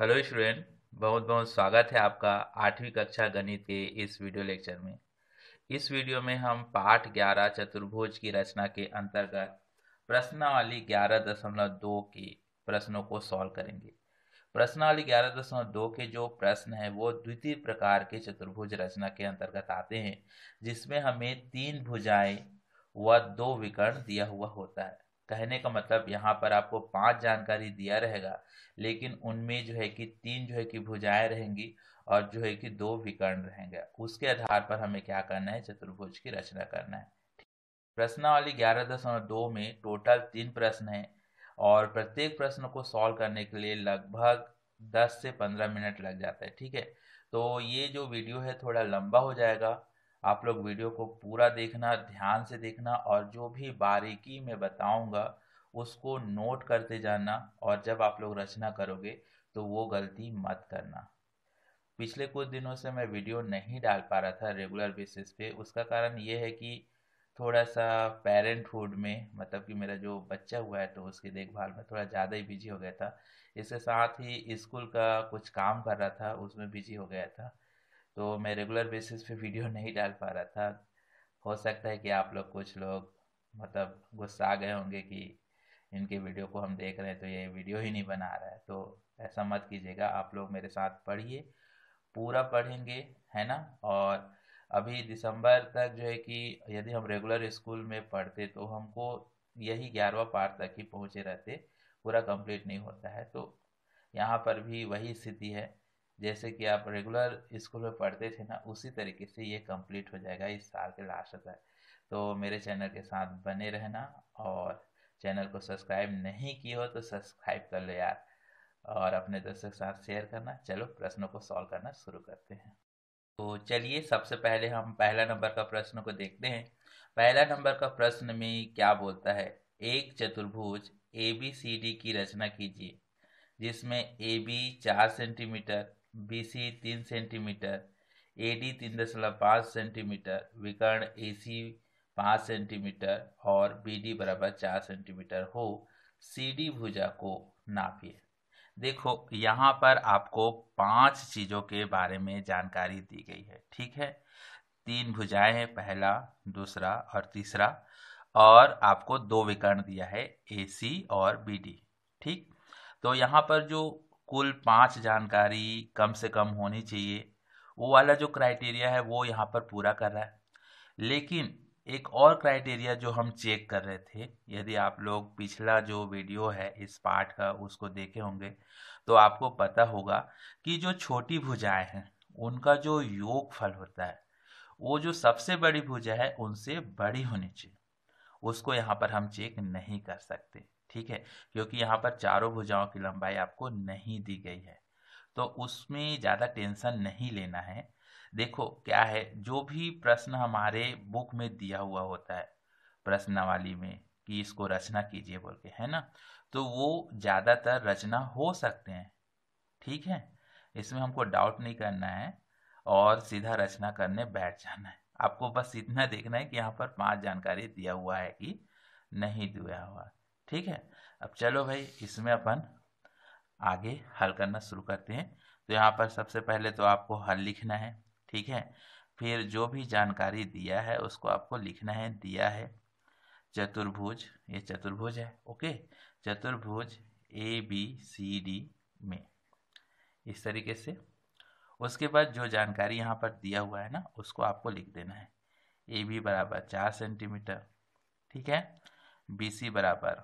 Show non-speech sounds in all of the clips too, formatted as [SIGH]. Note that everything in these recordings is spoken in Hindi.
हेलो स्टूडेंट बहुत बहुत स्वागत है आपका आठवीं कक्षा गणित के इस वीडियो लेक्चर में इस वीडियो में हम पाठ ग्यारह चतुर्भुज की रचना के अंतर्गत प्रश्नावली ग्यारह दशमलव दो के प्रश्नों को सॉल्व करेंगे प्रश्नावली ग्यारह दशमलव दो के जो प्रश्न है वो द्वितीय प्रकार के चतुर्भुज रचना के अंतर्गत आते हैं जिसमें हमें तीन भुजाएं व दो विकर्ण दिया हुआ होता है कहने का मतलब यहाँ पर आपको पांच जानकारी दिया रहेगा लेकिन उनमें जो है कि तीन जो है कि भुजाएं रहेंगी और जो है कि दो विकर्ण रहेंगे उसके आधार पर हमें क्या करना है चतुर्भुज की रचना करना है प्रश्नावली ग्यारह दशमलव दो में टोटल तीन प्रश्न है और प्रत्येक प्रश्न को सॉल्व करने के लिए लगभग दस से पंद्रह मिनट लग जाता है ठीक है तो ये जो वीडियो है थोड़ा लंबा हो जाएगा आप लोग वीडियो को पूरा देखना ध्यान से देखना और जो भी बारीकी में बताऊंगा उसको नोट करते जाना और जब आप लोग रचना करोगे तो वो गलती मत करना पिछले कुछ दिनों से मैं वीडियो नहीं डाल पा रहा था रेगुलर बेसिस पे उसका कारण ये है कि थोड़ा सा पेरेंटहुड में मतलब कि मेरा जो बच्चा हुआ है तो उसकी देखभाल में थोड़ा ज़्यादा ही बिजी हो गया था इसके साथ ही स्कूल का कुछ काम कर रहा था उसमें बिजी हो गया था तो मैं रेगुलर बेसिस पे वीडियो [LAUGHS] नहीं डाल पा रहा था हो सकता है कि आप लोग कुछ लोग मतलब गुस्सा आ गए होंगे कि इनके वीडियो को हम देख रहे हैं तो ये वीडियो ही नहीं बना रहा है तो ऐसा मत कीजिएगा आप लोग मेरे साथ पढ़िए पूरा पढ़ेंगे है ना और अभी दिसंबर तक जो है कि यदि हम रेगुलर स्कूल में पढ़ते तो हमको यही ग्यारहवा पार तक ही पहुँचे रहते पूरा कंप्लीट नहीं होता है तो यहाँ पर भी वही स्थिति है जैसे कि आप रेगुलर स्कूल में पढ़ते थे ना उसी तरीके से ये कंप्लीट हो जाएगा इस साल के लास्ट तक तो मेरे चैनल के साथ बने रहना और चैनल को सब्सक्राइब नहीं किया हो तो सब्सक्राइब कर लो यार और अपने दोस्तों के साथ शेयर करना चलो प्रश्नों को सॉल्व करना शुरू करते हैं तो चलिए सबसे पहले हम पहला नंबर का प्रश्न को देखते हैं पहला नंबर का प्रश्न में क्या बोलता है एक चतुर्भुज ए बी सी डी की रचना कीजिए जिसमें ए बी चार सेंटीमीटर बी सी तीन सेंटीमीटर ए डी तीन दशमलव पाँच सेंटीमीटर विकर्ण ए सी पाँच सेंटीमीटर और बी डी बराबर चार सेंटीमीटर हो सी डी भुजा को नापिए देखो यहाँ पर आपको पांच चीज़ों के बारे में जानकारी दी गई है ठीक है तीन भुजाएं हैं पहला दूसरा और तीसरा और आपको दो विकर्ण दिया है ए सी और बी डी ठीक तो यहाँ पर जो कुल पाँच जानकारी कम से कम होनी चाहिए वो वाला जो क्राइटेरिया है वो यहाँ पर पूरा कर रहा है लेकिन एक और क्राइटेरिया जो हम चेक कर रहे थे यदि आप लोग पिछला जो वीडियो है इस पार्ट का उसको देखे होंगे तो आपको पता होगा कि जो छोटी भुजाएं हैं उनका जो योग फल होता है वो जो सबसे बड़ी भुजा है उनसे बड़ी होनी चाहिए उसको यहाँ पर हम चेक नहीं कर सकते ठीक है क्योंकि यहाँ पर चारों भुजाओं की लंबाई आपको नहीं दी गई है तो उसमें ज़्यादा टेंशन नहीं लेना है देखो क्या है जो भी प्रश्न हमारे बुक में दिया हुआ होता है प्रश्नावली में कि इसको रचना कीजिए बोल के है ना तो वो ज़्यादातर रचना हो सकते हैं ठीक है इसमें हमको डाउट नहीं करना है और सीधा रचना करने बैठ जाना है आपको बस इतना देखना है कि यहाँ पर पांच जानकारी दिया हुआ है कि नहीं दिया हुआ ठीक है अब चलो भाई इसमें अपन आगे हल करना शुरू करते हैं तो यहाँ पर सबसे पहले तो आपको हल लिखना है ठीक है फिर जो भी जानकारी दिया है उसको आपको लिखना है दिया है चतुर्भुज ये चतुर्भुज है ओके चतुर्भुज ए बी सी डी में इस तरीके से उसके बाद जो जानकारी यहाँ पर दिया हुआ है ना उसको आपको लिख देना है ए बी बराबर चार सेंटीमीटर ठीक है बी सी बराबर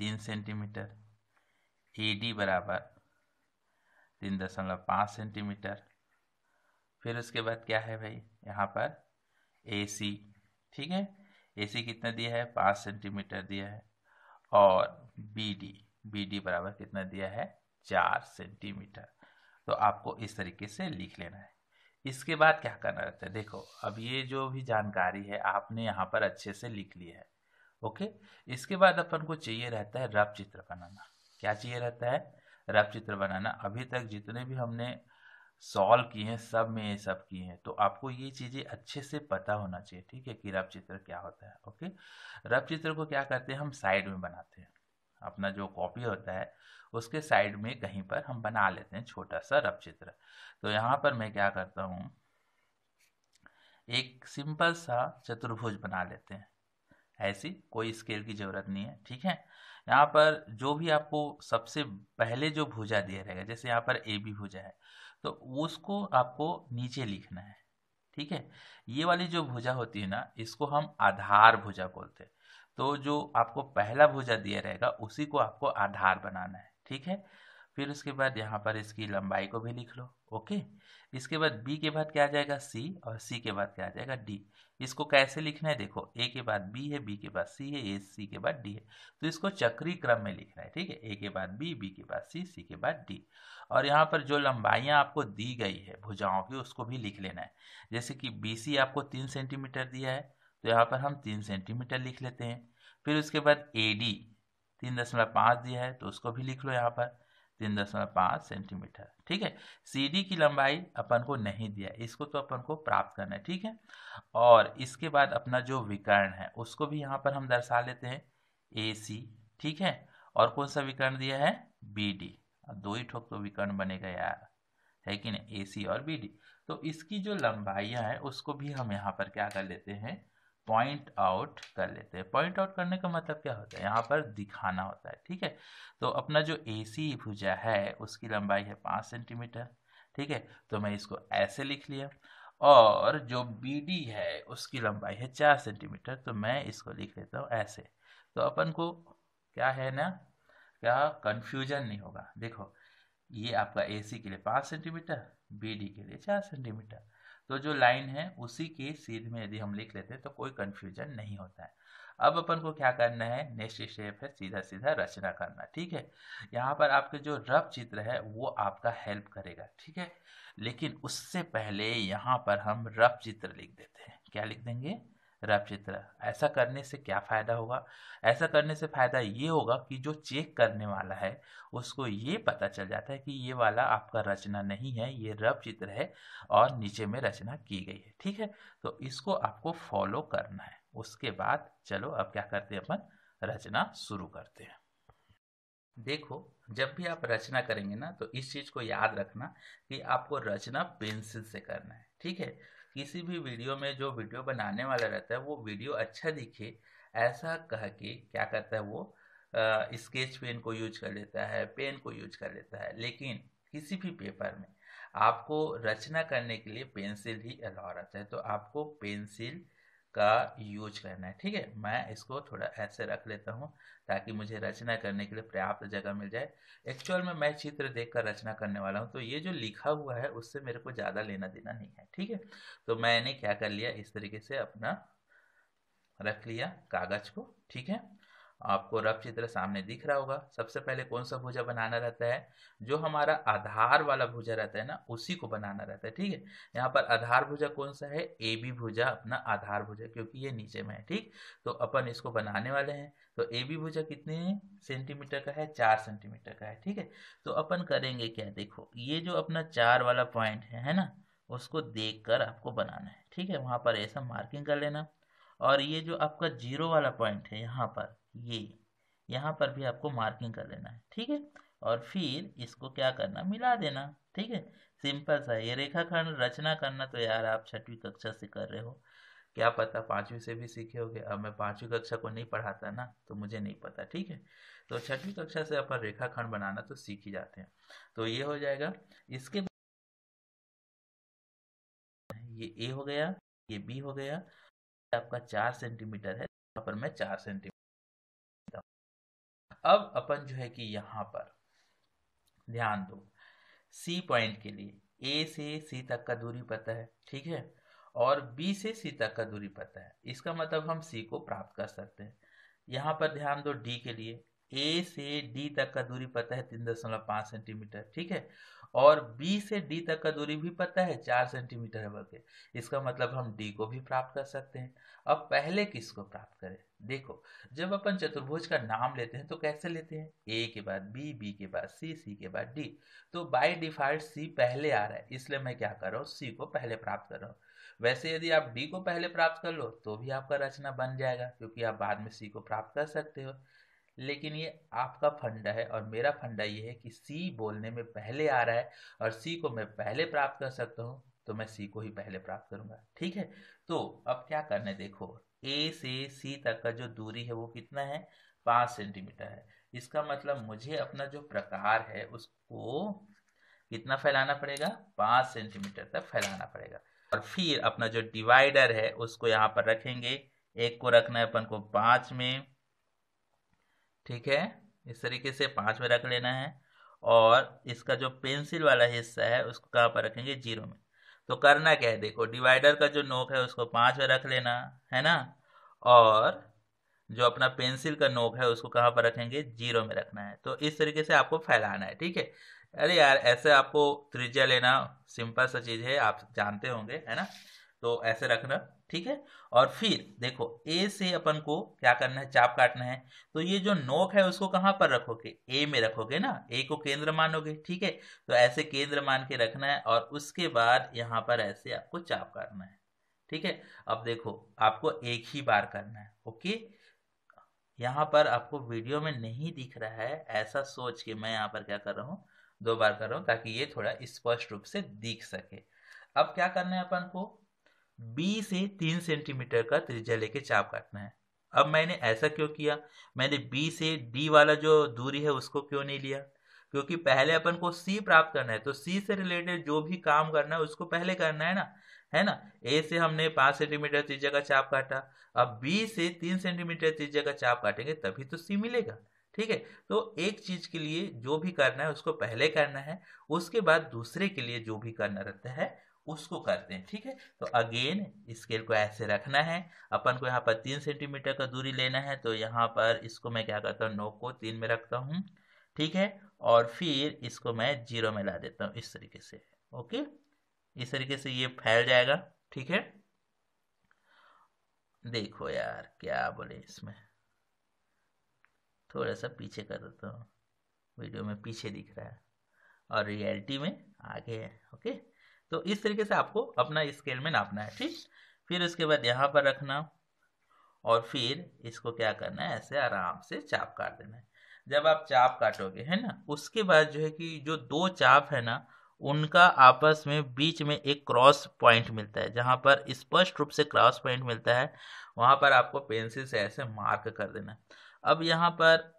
तीन सेंटीमीटर ए डी बराबर तीन दशमलव पाँच सेंटीमीटर फिर उसके बाद क्या है भाई यहाँ पर ए सी ठीक है ए सी कितना दिया है पाँच सेंटीमीटर दिया है और बी डी बी डी बराबर कितना दिया है चार सेंटीमीटर तो आपको इस तरीके से लिख लेना है इसके बाद क्या करना रहता है देखो अब ये जो भी जानकारी है आपने यहाँ पर अच्छे से लिख ली है ओके इसके बाद अपन को चाहिए रहता है रफ चित्र बनाना क्या चाहिए रहता है रफ चित्र बनाना अभी तक जितने भी हमने सॉल्व किए हैं सब में ये सब किए हैं तो आपको ये चीज़ें अच्छे से पता होना चाहिए ठीक है कि रफ चित्र क्या होता है ओके रफ चित्र को क्या करते हैं हम साइड में बनाते हैं अपना जो कॉपी होता है उसके साइड में कहीं पर हम बना लेते हैं छोटा सा रफ चित्र तो यहाँ पर मैं क्या करता हूँ एक सिंपल सा चतुर्भुज बना लेते हैं ऐसी कोई स्केल की ज़रूरत नहीं है ठीक है यहाँ पर जो भी आपको सबसे पहले जो भुजा दिया रहेगा जैसे यहाँ पर ए बी भुजा है तो उसको आपको नीचे लिखना है ठीक है ये वाली जो भुजा होती है ना इसको हम आधार भुजा बोलते हैं तो जो आपको पहला भुजा दिया रहेगा उसी को आपको आधार बनाना है ठीक है फिर उसके बाद यहाँ पर इसकी लंबाई को भी लिख लो ओके इसके बाद बी के बाद क्या आ जाएगा सी और सी के बाद क्या आ जाएगा डी इसको कैसे लिखना है देखो ए के बाद बी है बी के बाद सी है ए सी के बाद डी है तो इसको चक्री क्रम में लिखना है ठीक है ए के बाद बी बी के बाद सी सी के बाद डी और यहाँ पर जो लंबाइयाँ आपको दी गई है भुजाओं की उसको भी लिख लेना है जैसे कि बी सी आपको तीन सेंटीमीटर दिया है तो यहाँ पर हम तीन सेंटीमीटर लिख लेते हैं फिर उसके बाद ए डी तीन दशमलव पाँच दिया है तो उसको भी लिख लो यहाँ पर तीन दशमलव पाँच सेंटीमीटर ठीक है सीडी की लंबाई अपन को नहीं दिया इसको तो अपन को प्राप्त करना है ठीक है और इसके बाद अपना जो विकर्ण है उसको भी यहाँ पर हम दर्शा लेते हैं ए सी ठीक है और कौन सा विकर्ण दिया है बी डी दो ही ठोक तो विकर्ण बनेगा यार है कि नहीं ए सी और बी डी तो इसकी जो लंबाइयाँ हैं उसको भी हम यहाँ पर क्या कर लेते हैं पॉइंट आउट कर लेते हैं पॉइंट आउट करने का मतलब क्या होता है यहाँ पर दिखाना होता है ठीक है तो अपना जो ए सी भुजा है उसकी लंबाई है पाँच सेंटीमीटर ठीक है तो मैं इसको ऐसे लिख लिया और जो बी डी है उसकी लंबाई है चार सेंटीमीटर तो मैं इसको लिख लेता हूँ ऐसे तो अपन को क्या है ना क्या कन्फ्यूजन नहीं होगा देखो ये आपका ए सी के लिए पाँच सेंटीमीटर बी डी के लिए चार सेंटीमीटर तो जो लाइन है उसी के सीध में यदि हम लिख लेते हैं तो कोई कन्फ्यूजन नहीं होता है अब अपन को क्या करना है नेक्स्ट स्टेप है सीधा सीधा रचना करना ठीक है यहाँ पर आपके जो रफ चित्र है वो आपका हेल्प करेगा ठीक है लेकिन उससे पहले यहाँ पर हम रफ चित्र लिख देते हैं क्या लिख देंगे रैपचित्रा ऐसा करने से क्या फ़ायदा होगा ऐसा करने से फ़ायदा ये होगा कि जो चेक करने वाला है उसको ये पता चल जाता है कि ये वाला आपका रचना नहीं है ये रब चित्र है और नीचे में रचना की गई है ठीक है तो इसको आपको फॉलो करना है उसके बाद चलो अब क्या करते हैं अपन रचना शुरू करते हैं देखो जब भी आप रचना करेंगे ना तो इस चीज़ को याद रखना कि आपको रचना पेंसिल से करना है ठीक है किसी भी वीडियो में जो वीडियो बनाने वाला रहता है वो वीडियो अच्छा दिखे ऐसा कह के क्या करता है वो स्केच पेन को यूज कर लेता है पेन को यूज कर लेता है लेकिन किसी भी पेपर में आपको रचना करने के लिए पेंसिल ही अलाव रहता है तो आपको पेंसिल का यूज करना है ठीक है मैं इसको थोड़ा ऐसे रख लेता हूँ ताकि मुझे रचना करने के लिए पर्याप्त जगह मिल जाए एक्चुअल में मैं चित्र देखकर रचना करने वाला हूँ तो ये जो लिखा हुआ है उससे मेरे को ज़्यादा लेना देना नहीं है ठीक है तो मैंने क्या कर लिया इस तरीके से अपना रख लिया कागज को ठीक है आपको रफ चित्र सामने दिख रहा होगा सबसे पहले कौन सा भुजा बनाना रहता है जो हमारा आधार वाला भुजा रहता है ना उसी को बनाना रहता है ठीक है यहाँ पर आधार भुजा कौन सा है ए बी भुजा अपना आधार भुजा क्योंकि ये नीचे में है ठीक तो अपन इसको बनाने वाले हैं तो ए बी भुजा कितने सेंटीमीटर का है चार सेंटीमीटर का है ठीक है तो अपन करेंगे क्या देखो ये जो अपना चार वाला पॉइंट है है ना उसको देख आपको बनाना है ठीक है वहाँ पर ऐसा मार्किंग कर लेना और ये जो आपका जीरो वाला पॉइंट है यहाँ पर ये यहाँ पर भी आपको मार्किंग कर लेना है ठीक है और फिर इसको क्या करना मिला देना ठीक है सिंपल सा ये रेखाखंड रचना करना तो यार आप छठवीं कक्षा से कर रहे हो क्या पता पांचवी से भी सीखे होगे अब मैं पांचवी कक्षा को नहीं पढ़ाता ना तो मुझे नहीं पता ठीक है तो छठवीं कक्षा से अपन रेखाखंड बनाना तो सीख ही जाते हैं तो ये हो जाएगा इसके ये ए हो गया ये बी हो गया आपका चार सेंटीमीटर है यहाँ पर मैं चार सेंटीमीटर अब अपन जो है कि यहाँ पर ध्यान दो सी पॉइंट के लिए ए से सी तक का दूरी पता है ठीक है और बी से सी तक का दूरी पता है इसका मतलब हम सी को प्राप्त कर सकते हैं यहाँ पर ध्यान दो डी के लिए ए से डी तक का दूरी पता है तीन दशमलव पाँच सेंटीमीटर ठीक है और बी से डी तक का दूरी भी पता है चार सेंटीमीटर है बल्कि इसका मतलब हम डी को भी प्राप्त कर सकते हैं अब पहले किसको प्राप्त करें देखो जब अपन चतुर्भुज का नाम लेते हैं तो कैसे लेते हैं ए के बाद बी बी के बाद सी सी के बाद डी तो बाई डिफॉल्ट सी पहले आ रहा है इसलिए मैं क्या कर रहा हूँ सी को पहले प्राप्त कर रहा हूँ वैसे यदि आप डी को पहले प्राप्त कर लो तो भी आपका रचना बन जाएगा क्योंकि आप बाद में सी को प्राप्त कर सकते हो लेकिन ये आपका फंडा है और मेरा फंडा ये है कि सी बोलने में पहले आ रहा है और सी को मैं पहले प्राप्त कर सकता हूँ तो मैं सी को ही पहले प्राप्त करूंगा ठीक है तो अब क्या करना है देखो ए से सी तक का जो दूरी है वो कितना है पाँच सेंटीमीटर है इसका मतलब मुझे अपना जो प्रकार है उसको कितना फैलाना पड़ेगा पाँच सेंटीमीटर तक फैलाना पड़ेगा और फिर अपना जो डिवाइडर है उसको यहाँ पर रखेंगे एक को रखना है अपन को पाँच में ठीक है इस तरीके से पाँच में रख लेना है और इसका जो पेंसिल वाला हिस्सा है उसको कहाँ पर रखेंगे जीरो में तो करना क्या है देखो डिवाइडर का जो नोक है उसको पाँच में रख लेना है ना और जो अपना पेंसिल का नोक है उसको कहाँ पर रखेंगे जीरो में रखना है तो इस तरीके से आपको फैलाना है ठीक है अरे यार ऐसे आपको त्रिज्या लेना सिंपल सा चीज़ है आप जानते होंगे है ना तो ऐसे रखना ठीक है और फिर देखो ए से अपन को क्या करना है चाप काटना है तो ये जो नोक है उसको कहाँ पर रखोगे ए में रखोगे ना ए को केंद्र मानोगे ठीक है तो ऐसे केंद्र मान के रखना है और उसके बाद यहाँ पर ऐसे आपको चाप काटना है ठीक है अब देखो आपको एक ही बार करना है ओके यहाँ पर आपको वीडियो में नहीं दिख रहा है ऐसा सोच के मैं यहाँ पर क्या कर रहा हूँ दो बार कर रहा हूँ ताकि ये थोड़ा स्पष्ट रूप से दिख सके अब क्या करना है अपन को बी से तीन सेंटीमीटर का त्रिज्या लेके चाप काटना है अब मैंने ऐसा क्यों किया मैंने बी से डी वाला जो दूरी है उसको क्यों नहीं लिया क्योंकि पहले अपन को सी प्राप्त करना है तो सी से रिलेटेड जो भी काम करना है उसको पहले करना है ना है ना ए से हमने पाँच सेंटीमीटर त्रिज्या का चाप काटा अब बी से तीन सेंटीमीटर त्रिज्या का चाप काटेंगे तभी तो सी मिलेगा ठीक है तो एक चीज के लिए जो भी करना है उसको पहले करना है उसके बाद दूसरे के लिए जो भी करना रहता है उसको करते हैं ठीक है तो अगेन स्केल को ऐसे रखना है अपन को यहाँ पर तीन सेंटीमीटर का दूरी लेना है तो यहाँ पर इसको मैं क्या करता हूँ नोक को तीन में रखता हूँ ठीक है और फिर इसको मैं जीरो में ला देता हूँ इस तरीके से ओके इस तरीके से ये फैल जाएगा ठीक है देखो यार क्या बोले इसमें थोड़ा सा पीछे कर देता हूँ वीडियो में पीछे दिख रहा है और रियलिटी में आगे है ओके तो इस तरीके से आपको अपना स्केल में नापना है ठीक फिर उसके बाद यहाँ पर रखना और फिर इसको क्या करना है ऐसे आराम से चाप काट देना है जब आप चाप काटोगे है ना उसके बाद जो है कि जो दो चाप है ना उनका आपस में बीच में एक क्रॉस पॉइंट मिलता है जहाँ पर स्पष्ट रूप से क्रॉस पॉइंट मिलता है वहाँ पर आपको पेंसिल से ऐसे मार्क कर देना अब यहाँ पर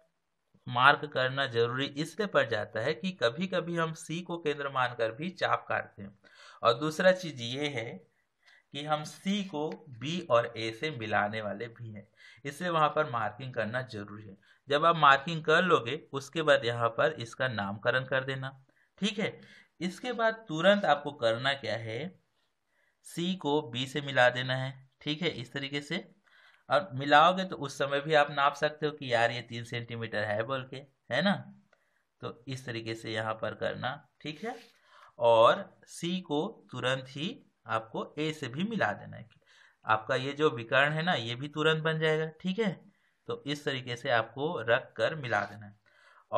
मार्क करना जरूरी इसलिए पड़ जाता है कि कभी कभी हम सी को केंद्र मानकर भी चाप काटते हैं और दूसरा चीज ये है कि हम सी को बी और ए से मिलाने वाले भी हैं इसलिए वहाँ पर मार्किंग करना जरूरी है जब आप मार्किंग कर लोगे उसके बाद यहाँ पर इसका नामकरण कर देना ठीक है इसके बाद तुरंत आपको करना क्या है सी को बी से मिला देना है ठीक है इस तरीके से और मिलाओगे तो उस समय भी आप नाप सकते हो कि यार ये तीन सेंटीमीटर है बोल के है ना तो इस तरीके से यहाँ पर करना ठीक है और सी को तुरंत ही आपको ए से भी मिला देना है आपका ये जो विकर्ण है ना ये भी तुरंत बन जाएगा ठीक है तो इस तरीके से आपको रख कर मिला देना है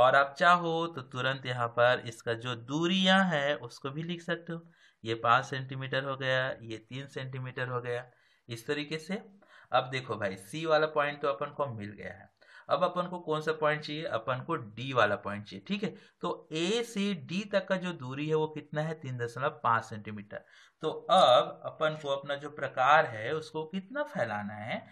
और आप चाहो तो तुरंत यहाँ पर इसका जो दूरियाँ है उसको भी लिख सकते हो ये पाँच सेंटीमीटर हो गया ये तीन सेंटीमीटर हो गया इस तरीके से अब देखो भाई सी वाला पॉइंट तो अपन को मिल गया है अब अपन को कौन सा पॉइंट चाहिए अपन को डी वाला पॉइंट चाहिए ठीक है तो ए से डी तक का जो दूरी है वो कितना है तीन दशमलव पांच सेंटीमीटर तो अब अपन को अपना जो प्रकार है उसको कितना फैलाना है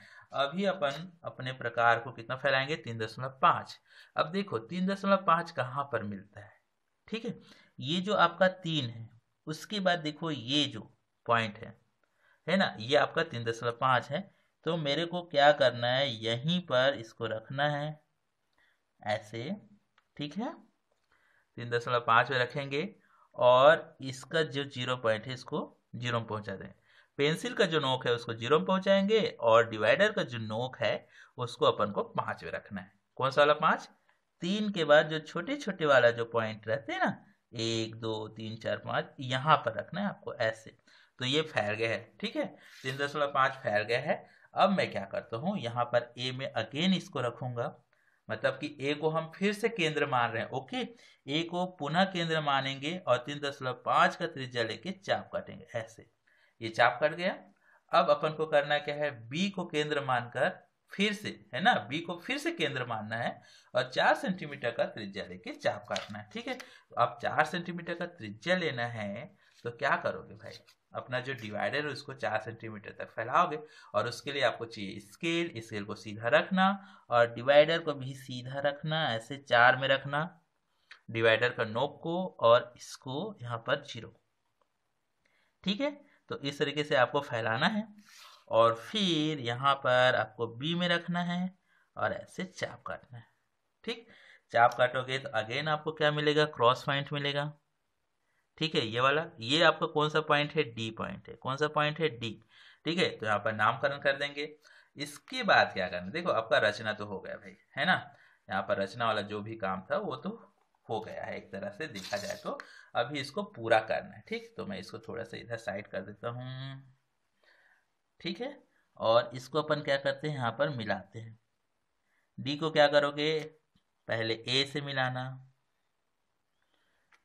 अभी अपन अपने प्रकार को कितना फैलाएंगे तीन दशमलव पांच अब देखो तीन दशमलव पांच कहाँ पर मिलता है ठीक है ये जो आपका तीन है उसके बाद देखो ये जो पॉइंट है है ना ये आपका तीन दशमलव पांच है तो मेरे को क्या करना है यहीं पर इसको रखना है ऐसे ठीक है तीन दशमलव पाँच में रखेंगे और इसका जो जीरो पॉइंट है इसको जीरो में पहुंचा दें पेंसिल का जो नोक है उसको जीरो में पहुंचाएंगे और डिवाइडर का जो नोक है उसको अपन को पाँच में रखना है कौन सा वाला पाँच तीन के बाद जो छोटे छोटे वाला जो पॉइंट रहते हैं ना एक दो तीन चार पाँच यहाँ पर रखना है आपको ऐसे तो ये फैल गया है ठीक है तीन दशमलव पाँच फैल गया है अब मैं क्या करता हूँ यहाँ पर ए में अगेन इसको रखूंगा मतलब कि ए को हम फिर से केंद्र मान रहे हैं ओके ए को पुनः केंद्र मानेंगे और तीन दशमलव पांच का त्रिज्या लेके चाप काटेंगे ऐसे ये चाप कट गया अब अपन को करना क्या है बी को केंद्र मानकर फिर से है ना बी को फिर से केंद्र मानना है और चार सेंटीमीटर का त्रिज्या लेके चाप काटना है ठीक है अब चार सेंटीमीटर का त्रिज्या लेना है तो क्या करोगे भाई अपना जो डिवाइडर है उसको चार सेंटीमीटर तक फैलाओगे और उसके लिए आपको चाहिए स्केल स्केल को सीधा रखना और डिवाइडर को भी सीधा रखना ऐसे चार में रखना डिवाइडर का नोक को और इसको यहाँ पर जीरो ठीक है तो इस तरीके से आपको फैलाना है और फिर यहाँ पर आपको बी में रखना है और ऐसे चाप काटना है ठीक चाप काटोगे तो अगेन आपको क्या मिलेगा क्रॉस पॉइंट मिलेगा ठीक है ये वाला ये आपका कौन सा पॉइंट है डी पॉइंट है कौन सा पॉइंट है डी ठीक है तो यहाँ पर नामकरण कर देंगे इसके बाद क्या करना देखो आपका रचना तो हो गया भाई है ना यहाँ पर रचना वाला जो भी काम था वो तो हो गया है एक तरह से देखा जाए तो अभी इसको पूरा करना है ठीक तो मैं इसको थोड़ा सा इधर साइड कर देता हूँ ठीक है और इसको अपन क्या करते हैं यहाँ पर मिलाते हैं डी को क्या करोगे पहले ए से मिलाना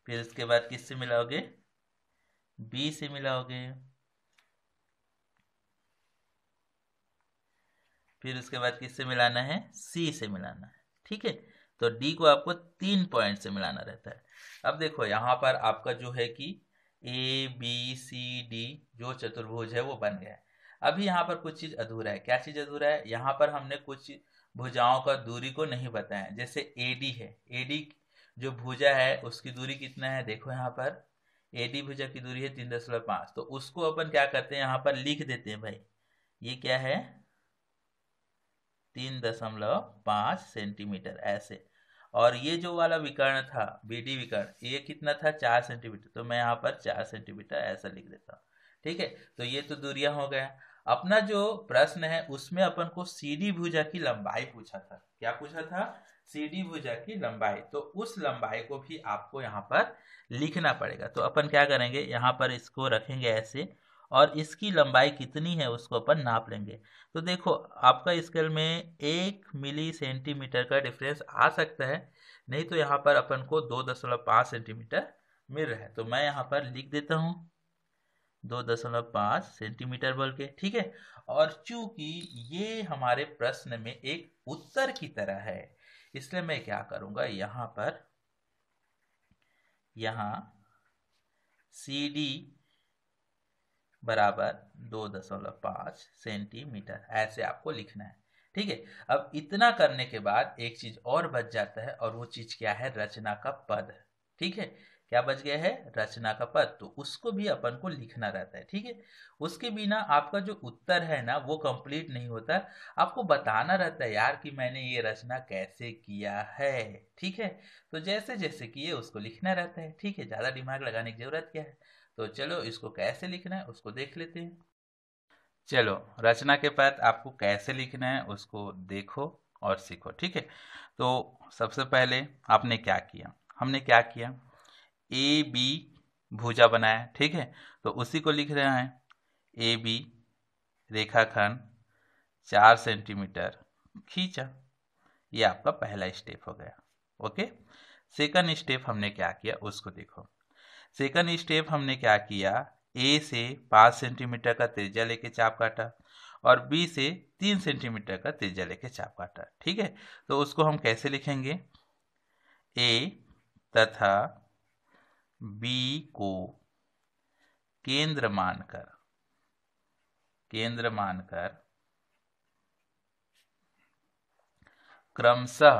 फिर उसके बाद किससे मिलाओगे बी से मिलाओगे फिर उसके बाद किससे मिलाना है सी से मिलाना है ठीक है तो डी को आपको तीन पॉइंट से मिलाना रहता है अब देखो यहां पर आपका जो है कि ए बी सी डी जो चतुर्भुज है वो बन गया है अभी यहाँ पर कुछ चीज़ अधूरा है क्या चीज़ अधूरा है यहाँ पर हमने कुछ भुजाओं का दूरी को नहीं बताया जैसे ए डी है ए डी जो भुजा है उसकी दूरी कितना है देखो यहाँ पर ए डी भुजा की दूरी है तीन दशमलव पांच तो उसको अपन क्या करते हैं यहाँ पर लिख देते हैं भाई ये क्या है तीन दशमलव पांच सेंटीमीटर ऐसे और ये जो वाला विकर्ण था बी डी विकर्ण ये कितना था चार सेंटीमीटर तो मैं यहाँ पर चार सेंटीमीटर ऐसा लिख देता हूँ ठीक है तो ये तो दूरिया हो गया अपना जो प्रश्न है उसमें अपन को डी भुजा की लंबाई पूछा था क्या पूछा था डी भुजा की लंबाई तो उस लंबाई को भी आपको यहाँ पर लिखना पड़ेगा तो अपन क्या करेंगे यहाँ पर इसको रखेंगे ऐसे और इसकी लंबाई कितनी है उसको अपन नाप लेंगे तो देखो आपका स्केल में एक मिली सेंटीमीटर का डिफरेंस आ सकता है नहीं तो यहाँ पर अपन को दो दशमलव पाँच सेंटीमीटर मिल रहा है तो मैं यहाँ पर लिख देता हूँ दो दशमलव पाँच सेंटीमीटर बोल के ठीक है और चूंकि ये हमारे प्रश्न में एक उत्तर की तरह है इसलिए मैं क्या करूंगा यहां पर यहां सी डी बराबर दो दशमलव पांच सेंटीमीटर ऐसे आपको लिखना है ठीक है अब इतना करने के बाद एक चीज और बच जाता है और वो चीज क्या है रचना का पद ठीक है क्या बच गया है रचना का पद तो उसको भी अपन को लिखना रहता है ठीक है उसके बिना आपका जो उत्तर है ना वो कंप्लीट नहीं होता आपको बताना रहता है यार कि मैंने ये रचना कैसे किया है ठीक है तो जैसे जैसे किए उसको लिखना रहता है ठीक है ज़्यादा दिमाग लगाने की जरूरत क्या है तो चलो इसको कैसे लिखना है उसको देख लेते हैं चलो रचना के पद आपको कैसे लिखना है उसको देखो और सीखो ठीक है तो सबसे पहले आपने क्या किया हमने क्या किया ए बी भुजा बनाया ठीक है तो उसी को लिख रहे हैं ए बी रेखाखंड चार सेंटीमीटर खींचा ये आपका पहला स्टेप हो गया ओके सेकंड स्टेप हमने क्या किया उसको देखो सेकंड स्टेप हमने क्या किया ए से पाँच सेंटीमीटर का त्रिज्या लेके चाप काटा और बी से तीन सेंटीमीटर का त्रिज्या लेके चाप काटा ठीक है तो उसको हम कैसे लिखेंगे ए तथा बी को केंद्र मानकर केंद्र मानकर क्रमशः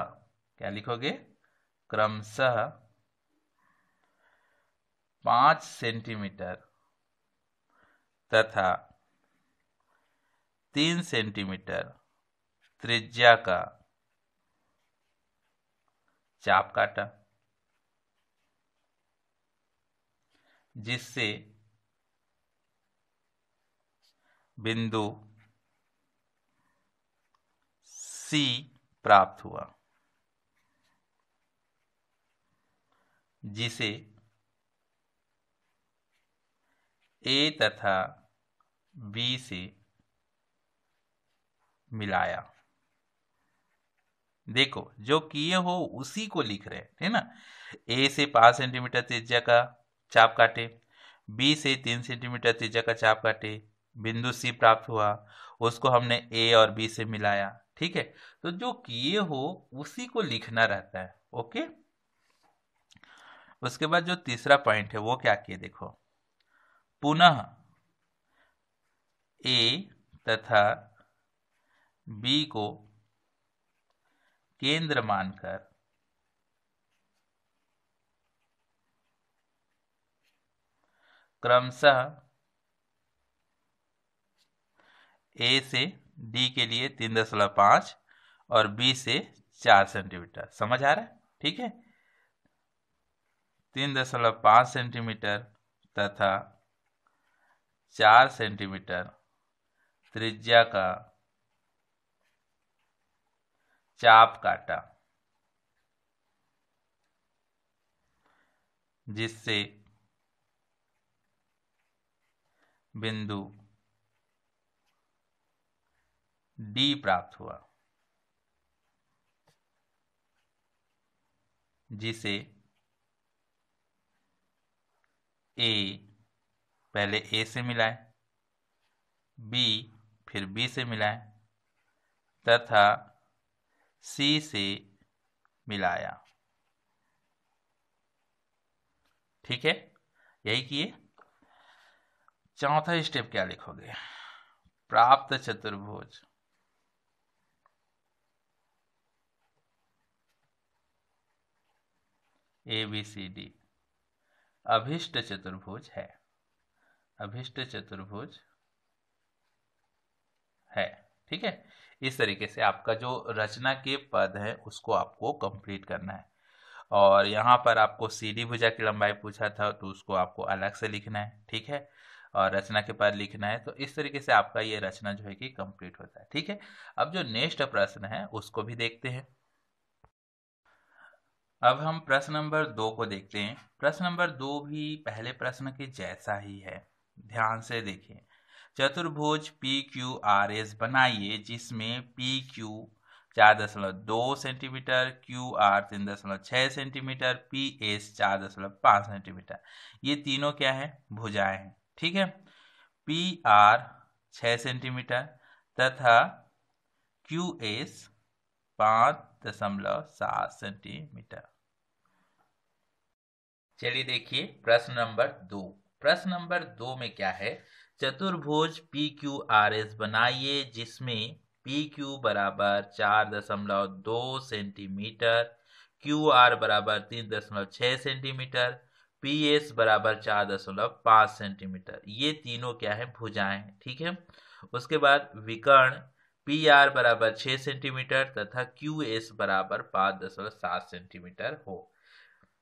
क्या लिखोगे क्रमशः पांच सेंटीमीटर तथा तीन सेंटीमीटर त्रिज्या का चाप काटा जिससे बिंदु सी प्राप्त हुआ जिसे ए तथा बी से मिलाया देखो जो किए हो उसी को लिख रहे हैं है ना ए से पांच सेंटीमीटर त्रिज्या का चाप काटे बी से तीन सेंटीमीटर त्रिज्या का चाप काटे बिंदु सी प्राप्त हुआ उसको हमने ए और बी से मिलाया ठीक है तो जो किए हो उसी को लिखना रहता है ओके उसके बाद जो तीसरा पॉइंट है वो क्या किए देखो पुनः ए तथा बी को केंद्र मानकर क्रमशः ए से डी के लिए तीन दशमलव पांच और बी से चार सेंटीमीटर समझ आ रहा है ठीक है तीन दशमलव पांच सेंटीमीटर तथा चार सेंटीमीटर त्रिज्या का चाप काटा जिससे बिंदु डी प्राप्त हुआ जिसे ए पहले ए से मिलाए बी फिर बी से मिलाए तथा सी से मिलाया ठीक है यही किए चौथा स्टेप क्या लिखोगे प्राप्त चतुर्भुज ए बी सी डी अभिष्ट चतुर्भुज है अभिष्ट चतुर्भुज है ठीक है इस तरीके से आपका जो रचना के पद है उसको आपको कंप्लीट करना है और यहां पर आपको डी भुजा की लंबाई पूछा था तो उसको आपको अलग से लिखना है ठीक है और रचना के पद लिखना है तो इस तरीके से आपका ये रचना जो है कि कंप्लीट होता है ठीक है अब जो नेक्स्ट प्रश्न है उसको भी देखते हैं अब हम प्रश्न नंबर दो को देखते हैं प्रश्न नंबर दो भी पहले प्रश्न के जैसा ही है ध्यान से देखें चतुर्भुज पी क्यू आर एस बनाइए जिसमें पी क्यू चार दशमलव दो सेंटीमीटर क्यू आर तीन दशमलव छः सेंटीमीटर पी एस चार दशमलव पाँच सेंटीमीटर ये तीनों क्या है भुजाएं हैं ठीक है पी आर छ सेंटीमीटर तथा क्यू एस पांच दशमलव सात सेंटीमीटर चलिए देखिए प्रश्न नंबर दो प्रश्न नंबर दो में क्या है चतुर्भुज पी क्यू आर एस बनाइए जिसमें पी क्यू बराबर चार दशमलव दो सेंटीमीटर क्यू आर बराबर तीन दशमलव छ सेंटीमीटर पी एस बराबर चार दशमलव पाँच सेंटीमीटर ये तीनों क्या है भुजाएं ठीक है उसके बाद विकर्ण पी आर बराबर छः सेंटीमीटर तथा क्यू एस बराबर पाँच दशमलव सात सेंटीमीटर हो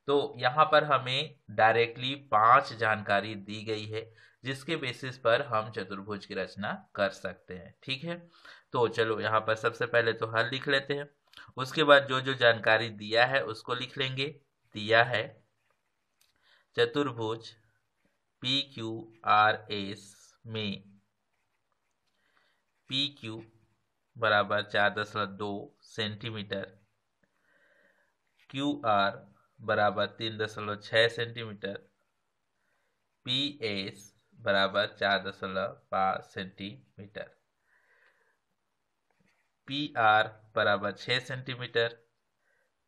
तो यहाँ पर हमें डायरेक्टली पांच जानकारी दी गई है जिसके बेसिस पर हम चतुर्भुज की रचना कर सकते हैं ठीक है तो चलो यहाँ पर सबसे पहले तो हल लिख लेते हैं उसके बाद जो जो जानकारी दिया है उसको लिख लेंगे दिया है चतुर्भुज पी क्यू आर एस में पी क्यू बराबर चार दशमलव दो सेंटीमीटर क्यू आर बराबर तीन दशमलव छः सेंटीमीटर पी एस बराबर चार दशमलव पाँच सेंटीमीटर पी आर बराबर छः सेंटीमीटर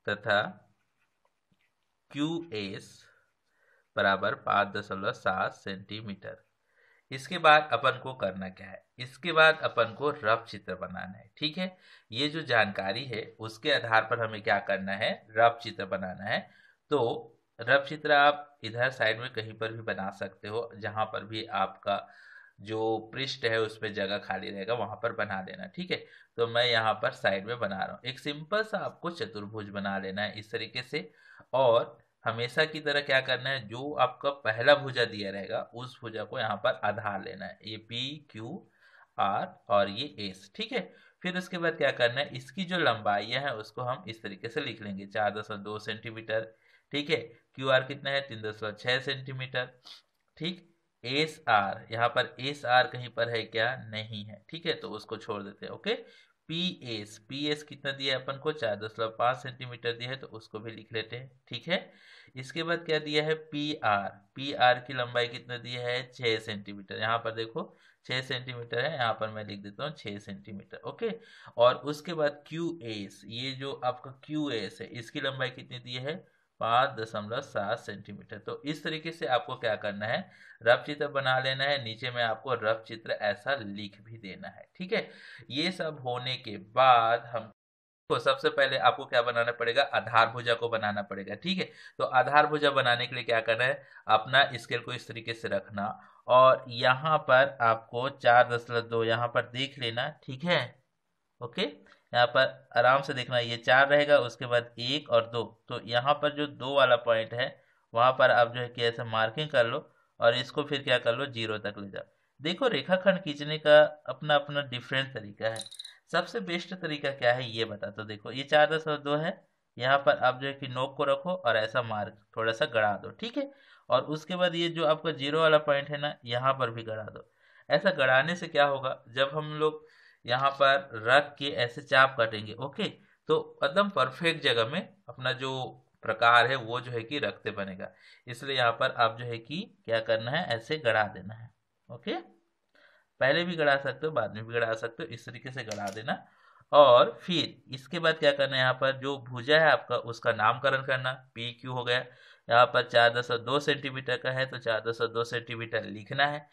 तथा क्यू एस बराबर पाँच दशमलव सात सेंटीमीटर इसके बाद अपन को करना क्या है इसके बाद अपन को रफ चित्र बनाना है ठीक है ये जो जानकारी है उसके आधार पर हमें क्या करना है रफ चित्र बनाना है तो रफ चित्र आप इधर साइड में कहीं पर भी बना सकते हो जहाँ पर भी आपका जो पृष्ठ है उसमें जगह खाली रहेगा वहां पर बना देना ठीक है तो मैं यहाँ पर साइड में बना रहा हूँ एक सिंपल सा आपको चतुर्भुज बना लेना है इस तरीके से और हमेशा की तरह क्या करना है जो आपका पहला भुजा दिया रहेगा उस भुजा को यहाँ पर आधार लेना है ये पी क्यू आर और ये एस ठीक है फिर उसके बाद क्या करना है इसकी जो लंबाई है उसको हम इस तरीके से लिख लेंगे चार दशमलव दो सेंटीमीटर ठीक है क्यू आर कितना है तीन दशमलव छह सेंटीमीटर ठीक एस आर यहाँ पर एस आर कहीं पर है क्या नहीं है ठीक है तो उसको छोड़ देते हैं okay P S P S कितना दिया है अपन को चार दशमलव पाँच सेंटीमीटर दिया है तो उसको भी लिख लेते हैं ठीक है इसके बाद क्या दिया है पी आर पी आर की लंबाई कितना दिया है छः सेंटीमीटर यहाँ पर देखो छः सेंटीमीटर है यहाँ पर मैं लिख देता हूँ छः सेंटीमीटर ओके और उसके बाद क्यू एस ये जो आपका क्यू एस है इसकी लंबाई कितनी दी है पाँच दशमलव सात सेंटीमीटर तो इस तरीके से आपको क्या करना है रफ चित्र बना लेना है नीचे में आपको रफ चित्र ऐसा लिख भी देना है ठीक है ये सब होने के बाद हम तो सबसे पहले आपको क्या बनाना पड़ेगा आधार भुजा को बनाना पड़ेगा ठीक है तो आधार भुजा बनाने के लिए क्या करना है अपना स्केल को इस तरीके से रखना और यहाँ पर आपको चार दशमलव दो यहाँ पर देख लेना ठीक है ओके यहाँ पर आराम से देखना ये चार रहेगा उसके बाद एक और दो तो यहाँ पर जो दो वाला पॉइंट है वहाँ पर आप जो है कि ऐसे मार्किंग कर लो और इसको फिर क्या कर लो जीरो तक ले जाओ देखो रेखाखंड खींचने का अपना अपना डिफरेंट तरीका है सबसे बेस्ट तरीका क्या है ये बता तो देखो ये चार दस और दो है यहाँ पर आप जो है कि नोक को रखो और ऐसा मार्क थोड़ा सा गड़ा दो ठीक है और उसके बाद ये जो आपका जीरो वाला पॉइंट है ना यहाँ पर भी गड़ा दो ऐसा गड़ाने से क्या होगा जब हम लोग यहाँ पर रख के ऐसे चाप काटेंगे ओके तो एकदम परफेक्ट जगह में अपना जो प्रकार है वो जो है कि रखते बनेगा इसलिए यहाँ पर आप जो है कि क्या करना है ऐसे गड़ा देना है ओके पहले भी गड़ा सकते हो बाद में भी गड़ा सकते हो इस तरीके से गड़ा देना और फिर इसके बाद क्या करना है यहाँ पर जो भुजा है आपका उसका नामकरण करना पी क्यू हो गया यहाँ पर चार दशमलव दो सेंटीमीटर का है तो चार दशमलव दो सेंटीमीटर लिखना है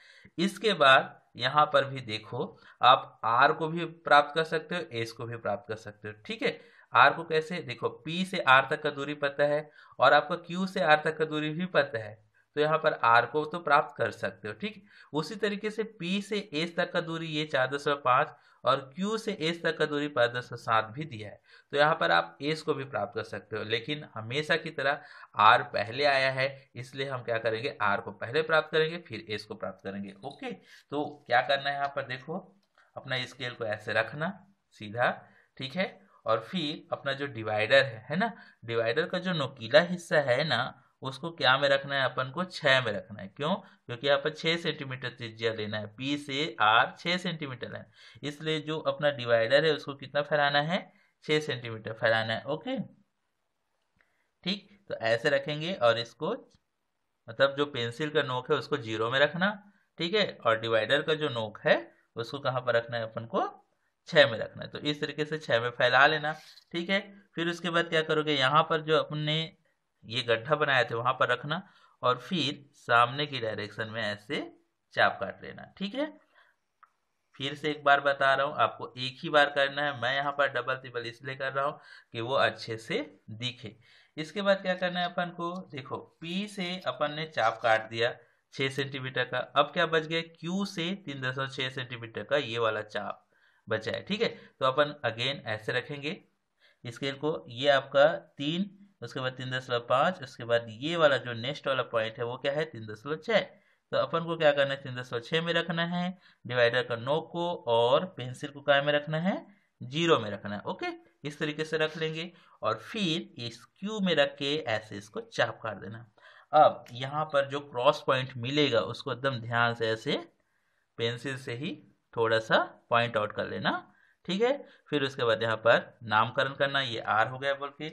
इसके बाद यहाँ पर भी देखो आप आर को भी प्राप्त कर सकते हो एस को भी प्राप्त कर सकते हो ठीक है आर को कैसे देखो पी से आर तक का दूरी पता है और आपको क्यू से आर तक का दूरी भी पता है तो यहाँ पर आर को तो प्राप्त कर सकते हो ठीक उसी तरीके से पी से एस तक का दूरी ये चार दशमलव पांच और Q से एस तक का दूरी पाँच दशमलव सात भी दिया है तो यहाँ पर आप एस को भी प्राप्त कर सकते हो लेकिन हमेशा की तरह आर पहले आया है इसलिए हम क्या करेंगे आर को पहले प्राप्त करेंगे फिर एस को प्राप्त करेंगे ओके तो क्या करना है यहाँ पर देखो अपना स्केल को ऐसे रखना सीधा ठीक है और फिर अपना जो डिवाइडर है है ना डिवाइडर का जो नोकीला हिस्सा है ना उसको क्या में रखना है अपन को छह में रखना है क्यों क्योंकि यहाँ पर छह सेंटीमीटर त्रिज्या लेना है पी से आर छह सेंटीमीटर है इसलिए जो अपना डिवाइडर है उसको कितना फैलाना है छह सेंटीमीटर फैलाना है ओके ठीक तो ऐसे रखेंगे और इसको मतलब जो पेंसिल का नोक है उसको जीरो में रखना ठीक है और डिवाइडर का जो नोक है उसको कहाँ पर रखना है अपन को छह में रखना है तो इस तरीके से छह में फैला लेना ठीक है फिर उसके बाद क्या करोगे यहाँ पर जो अपने ये गड्ढा बनाए थे वहां पर रखना और फिर सामने की डायरेक्शन में ऐसे चाप काट लेना ठीक है फिर से एक बार बता रहा हूँ आपको एक ही बार करना है मैं यहाँ पर डबल ट्रिपल इसलिए कर रहा हूं कि वो अच्छे से दिखे इसके बाद क्या करना है अपन को देखो पी से अपन ने चाप काट दिया छह सेंटीमीटर का अब क्या बच गया क्यू से तीन दशमलव छः सेंटीमीटर का ये वाला चाप बचा है ठीक है तो अपन अगेन ऐसे रखेंगे स्केल को ये आपका तीन उसके बाद तीन दशमलव पाँच उसके बाद ये वाला जो नेक्स्ट वाला पॉइंट है वो क्या है तीन दशमलव छः तो अपन को क्या करना है तीन दशमलव छः में रखना है डिवाइडर का नो को और पेंसिल को क्या में रखना है जीरो में रखना है ओके इस तरीके से रख लेंगे और फिर इस क्यू में रख के ऐसे इसको चाप कर देना अब यहाँ पर जो क्रॉस पॉइंट मिलेगा उसको एकदम ध्यान से ऐसे पेंसिल से ही थोड़ा सा पॉइंट आउट कर लेना ठीक है फिर उसके बाद यहाँ पर नामकरण करना ये आर हो गया बोल के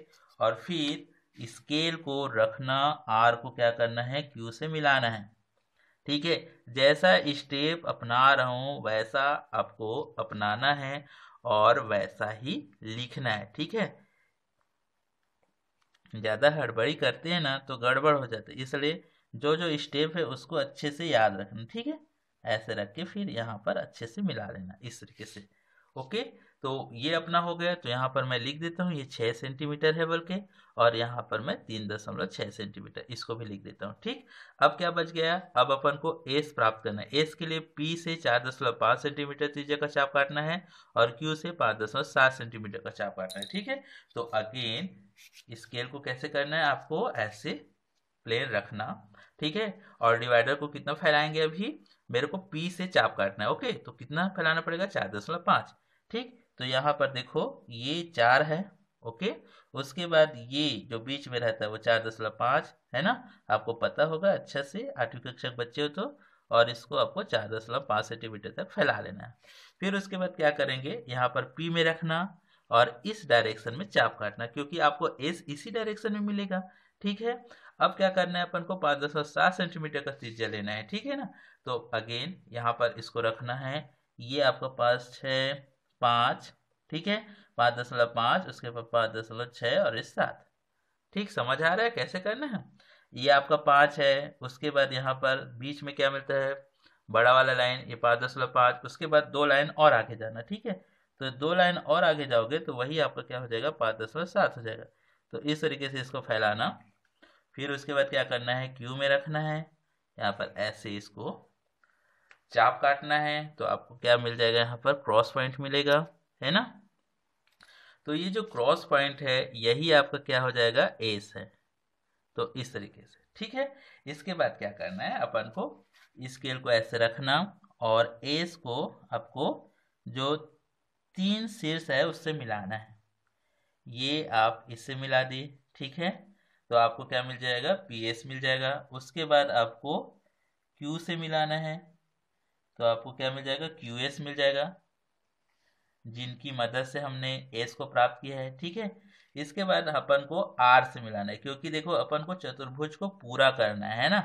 और फिर स्केल को रखना आर को क्या करना है क्यू से मिलाना है ठीक है जैसा स्टेप अपना रहा हूँ वैसा आपको अपनाना है और वैसा ही लिखना है ठीक है ज़्यादा हड़बड़ी करते हैं ना तो गड़बड़ हो जाती है इसलिए जो जो स्टेप है उसको अच्छे से याद रखना ठीक है ऐसे रख के फिर यहाँ पर अच्छे से मिला लेना इस तरीके से ओके तो ये अपना हो गया तो यहाँ पर मैं लिख देता हूँ ये छः सेंटीमीटर है बल्कि और यहाँ पर मैं तीन दशमलव छः सेंटीमीटर इसको भी लिख देता हूँ ठीक अब क्या बच गया अब अपन को एस प्राप्त करना है एस के लिए पी से चार दशमलव पाँच सेंटीमीटर त्रिज्या का चाप काटना है और क्यू से पाँच दशमलव सात सेंटीमीटर का चाप काटना है ठीक है तो अगेन स्केल को कैसे करना है आपको ऐसे प्लेन रखना ठीक है और डिवाइडर को कितना फैलाएंगे अभी मेरे को पी से चाप काटना है ओके तो कितना फैलाना पड़ेगा चार दशमलव पाँच ठीक तो यहाँ पर देखो ये चार है ओके उसके बाद ये जो बीच में रहता है वो चार दशमलव पाँच है ना आपको पता होगा अच्छे से आठवीं कक्षा के बच्चे हो तो और इसको आपको चार दशमलव पाँच सेंटीमीटर तक फैला लेना है फिर उसके बाद क्या करेंगे यहाँ पर पी में रखना और इस डायरेक्शन में चाप काटना क्योंकि आपको एस इसी डायरेक्शन में मिलेगा ठीक है अब क्या करना है अपन को पाँच दशमलव सात सेंटीमीटर का त्रिज्या लेना है ठीक है ना तो अगेन यहाँ पर इसको रखना है ये आपका पास है पाँच ठीक है पाँच दशमलव पाँच उसके बाद पाँच दशमलव छः और इस सात ठीक समझ आ रहा है कैसे करना है ये आपका पाँच है उसके बाद यहाँ पर बीच में क्या मिलता है बड़ा वाला लाइन ये पाँच दशमलव पाँच उसके बाद दो लाइन और आगे जाना ठीक है तो दो लाइन और आगे जाओगे तो वही आपका क्या हो जाएगा पाँच दशमलव सात हो जाएगा तो इस तरीके से इसको फैलाना फिर उसके बाद क्या करना है क्यू में रखना है यहाँ पर ऐसे इसको चाप काटना है तो आपको क्या मिल जाएगा यहाँ पर क्रॉस पॉइंट मिलेगा है ना तो ये जो क्रॉस पॉइंट है यही आपका क्या हो जाएगा एस है तो इस तरीके से ठीक है इसके बाद क्या करना है अपन को स्केल को ऐसे रखना और एस को आपको जो तीन शीर्ष है उससे मिलाना है ये आप इससे मिला दिए ठीक है तो आपको क्या मिल जाएगा पी एस मिल जाएगा उसके बाद आपको क्यू से मिलाना है तो आपको क्या मिल जाएगा क्यू एस मिल जाएगा जिनकी मदद से हमने एस को प्राप्त किया है ठीक है इसके बाद अपन को आर से मिलाना है क्योंकि देखो अपन को चतुर्भुज को पूरा करना है ना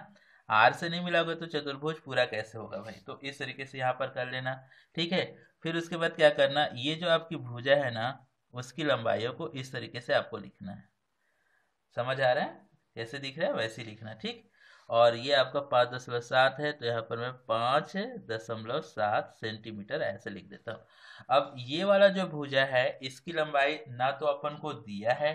आर से नहीं मिला तो चतुर्भुज पूरा कैसे होगा भाई तो इस तरीके से यहाँ पर कर लेना ठीक है फिर उसके बाद क्या करना ये जो आपकी भुजा है ना उसकी लंबाइयों को इस तरीके से आपको लिखना है समझ आ रहा है जैसे दिख रहा है वैसे लिखना ठीक और ये आपका पाँच दशमलव सात है तो यहाँ पर मैं पाँच दशमलव सात सेंटीमीटर ऐसे लिख देता हूँ अब ये वाला जो भुजा है इसकी लंबाई ना तो अपन को दिया है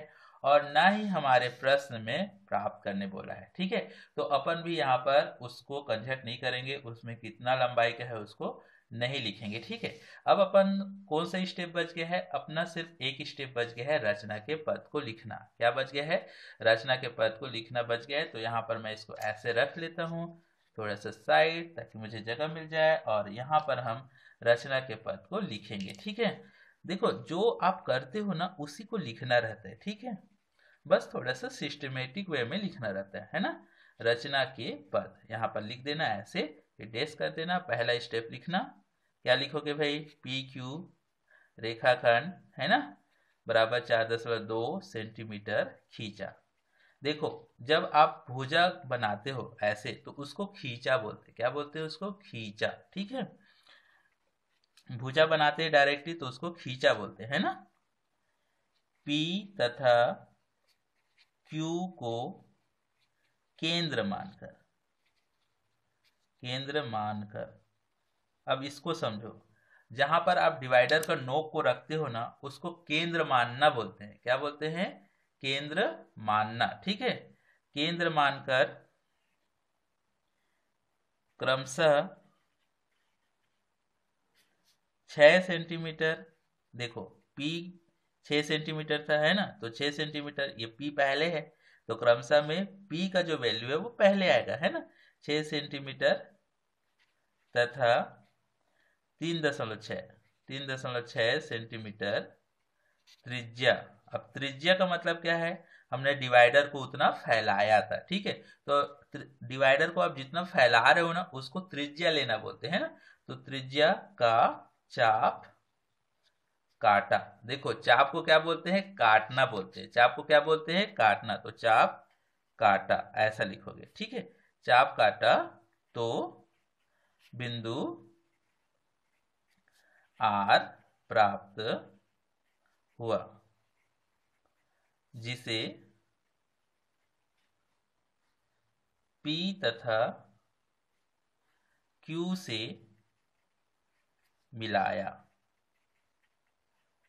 और ना ही हमारे प्रश्न में प्राप्त करने बोला है ठीक है तो अपन भी यहाँ पर उसको कंझट नहीं करेंगे उसमें कितना लंबाई का है उसको नहीं लिखेंगे ठीक है अब अपन कौन सा स्टेप बच गया है अपना सिर्फ एक स्टेप बच गया है रचना के पद को लिखना क्या बच गया है रचना के पद को लिखना बच गया है तो यहाँ पर मैं इसको ऐसे रख लेता हूँ थोड़ा सा साइड ताकि मुझे जगह मिल जाए और यहाँ पर हम रचना के पद को लिखेंगे ठीक है देखो जो आप करते हो ना उसी को लिखना रहता है ठीक है बस थोड़ा सा सिस्टमेटिक वे में लिखना रहता है है ना रचना के पद यहाँ पर लिख देना ऐसे डेस्क कर देना पहला स्टेप लिखना क्या लिखोगे भाई पी क्यू रेखाखंड है ना बराबर चार दशमलव दो सेंटीमीटर खींचा देखो जब आप भुजा बनाते हो ऐसे तो उसको खींचा बोलते क्या बोलते हैं उसको खींचा ठीक है भुजा बनाते हैं डायरेक्टली तो उसको खींचा बोलते हैं ना पी तथा क्यू को केंद्र मानकर केंद्र मानकर अब इसको समझो जहां पर आप डिवाइडर का नोक को रखते हो ना उसको केंद्र मानना बोलते हैं क्या बोलते हैं केंद्र मानना ठीक है केंद्र मानकर क्रमशः छ सेंटीमीटर देखो पी छ सेंटीमीटर था है ना तो छ सेंटीमीटर ये पी पहले है तो क्रमशः में पी का जो वैल्यू है वो पहले आएगा है ना छ सेंटीमीटर तथा तीन दशमलव छ तीन दशमलव छ सेंटीमीटर त्रिज्या अब त्रिज्या का मतलब क्या है हमने डिवाइडर को उतना फैलाया था ठीक है तो डिवाइडर को आप जितना फैला रहे हो ना उसको त्रिज्या लेना बोलते हैं ना तो त्रिज्या का चाप काटा देखो चाप को क्या बोलते हैं काटना बोलते हैं चाप को क्या बोलते हैं काटना तो चाप काटा ऐसा लिखोगे ठीक है चाप काटा तो बिंदु आर प्राप्त हुआ जिसे P तथा Q से मिलाया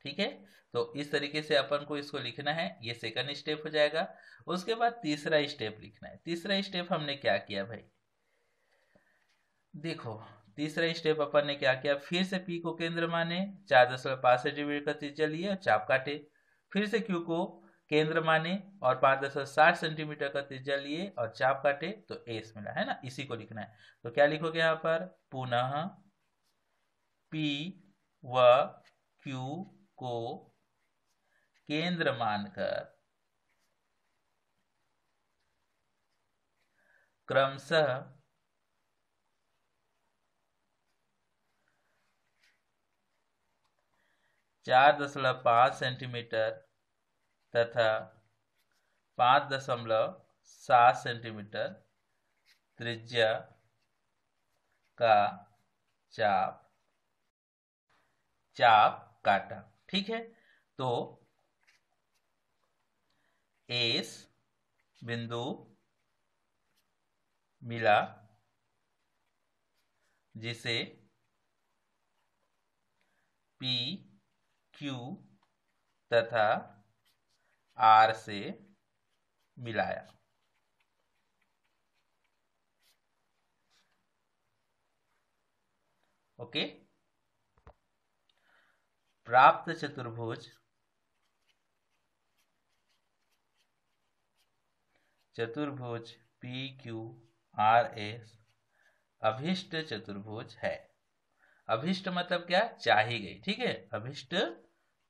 ठीक है तो इस तरीके से अपन को इसको लिखना है ये सेकंड स्टेप हो जाएगा उसके बाद तीसरा स्टेप लिखना है तीसरा स्टेप हमने क्या किया भाई देखो तीसरा स्टेप अपन ने क्या किया फिर से पी को केंद्र माने चार दशमलव पांच सेंटीमीटर का त्रिज्या लिए और चाप काटे फिर से क्यू को केंद्र माने और पांच दशमलव साठ सेंटीमीटर का त्रिज्या लिए और चाप काटे तो एस मिला है ना इसी को लिखना है तो क्या लिखोगे यहाँ पर पुनः पी व क्यू को केंद्र मानकर क्रमशः चार दशमलव पाँच सेंटीमीटर तथा पाँच दशमलव सात सेंटीमीटर त्रिज्या का चाप चाप काटा ठीक है तो एस बिंदु मिला जिसे पी क्यू तथा आर से मिलाया ओके प्राप्त चतुर्भुज चतुर्भुज पी क्यू आर एस अभिष्ट चतुर्भुज है अभिष्ट मतलब क्या चाही गई ठीक है अभिष्ट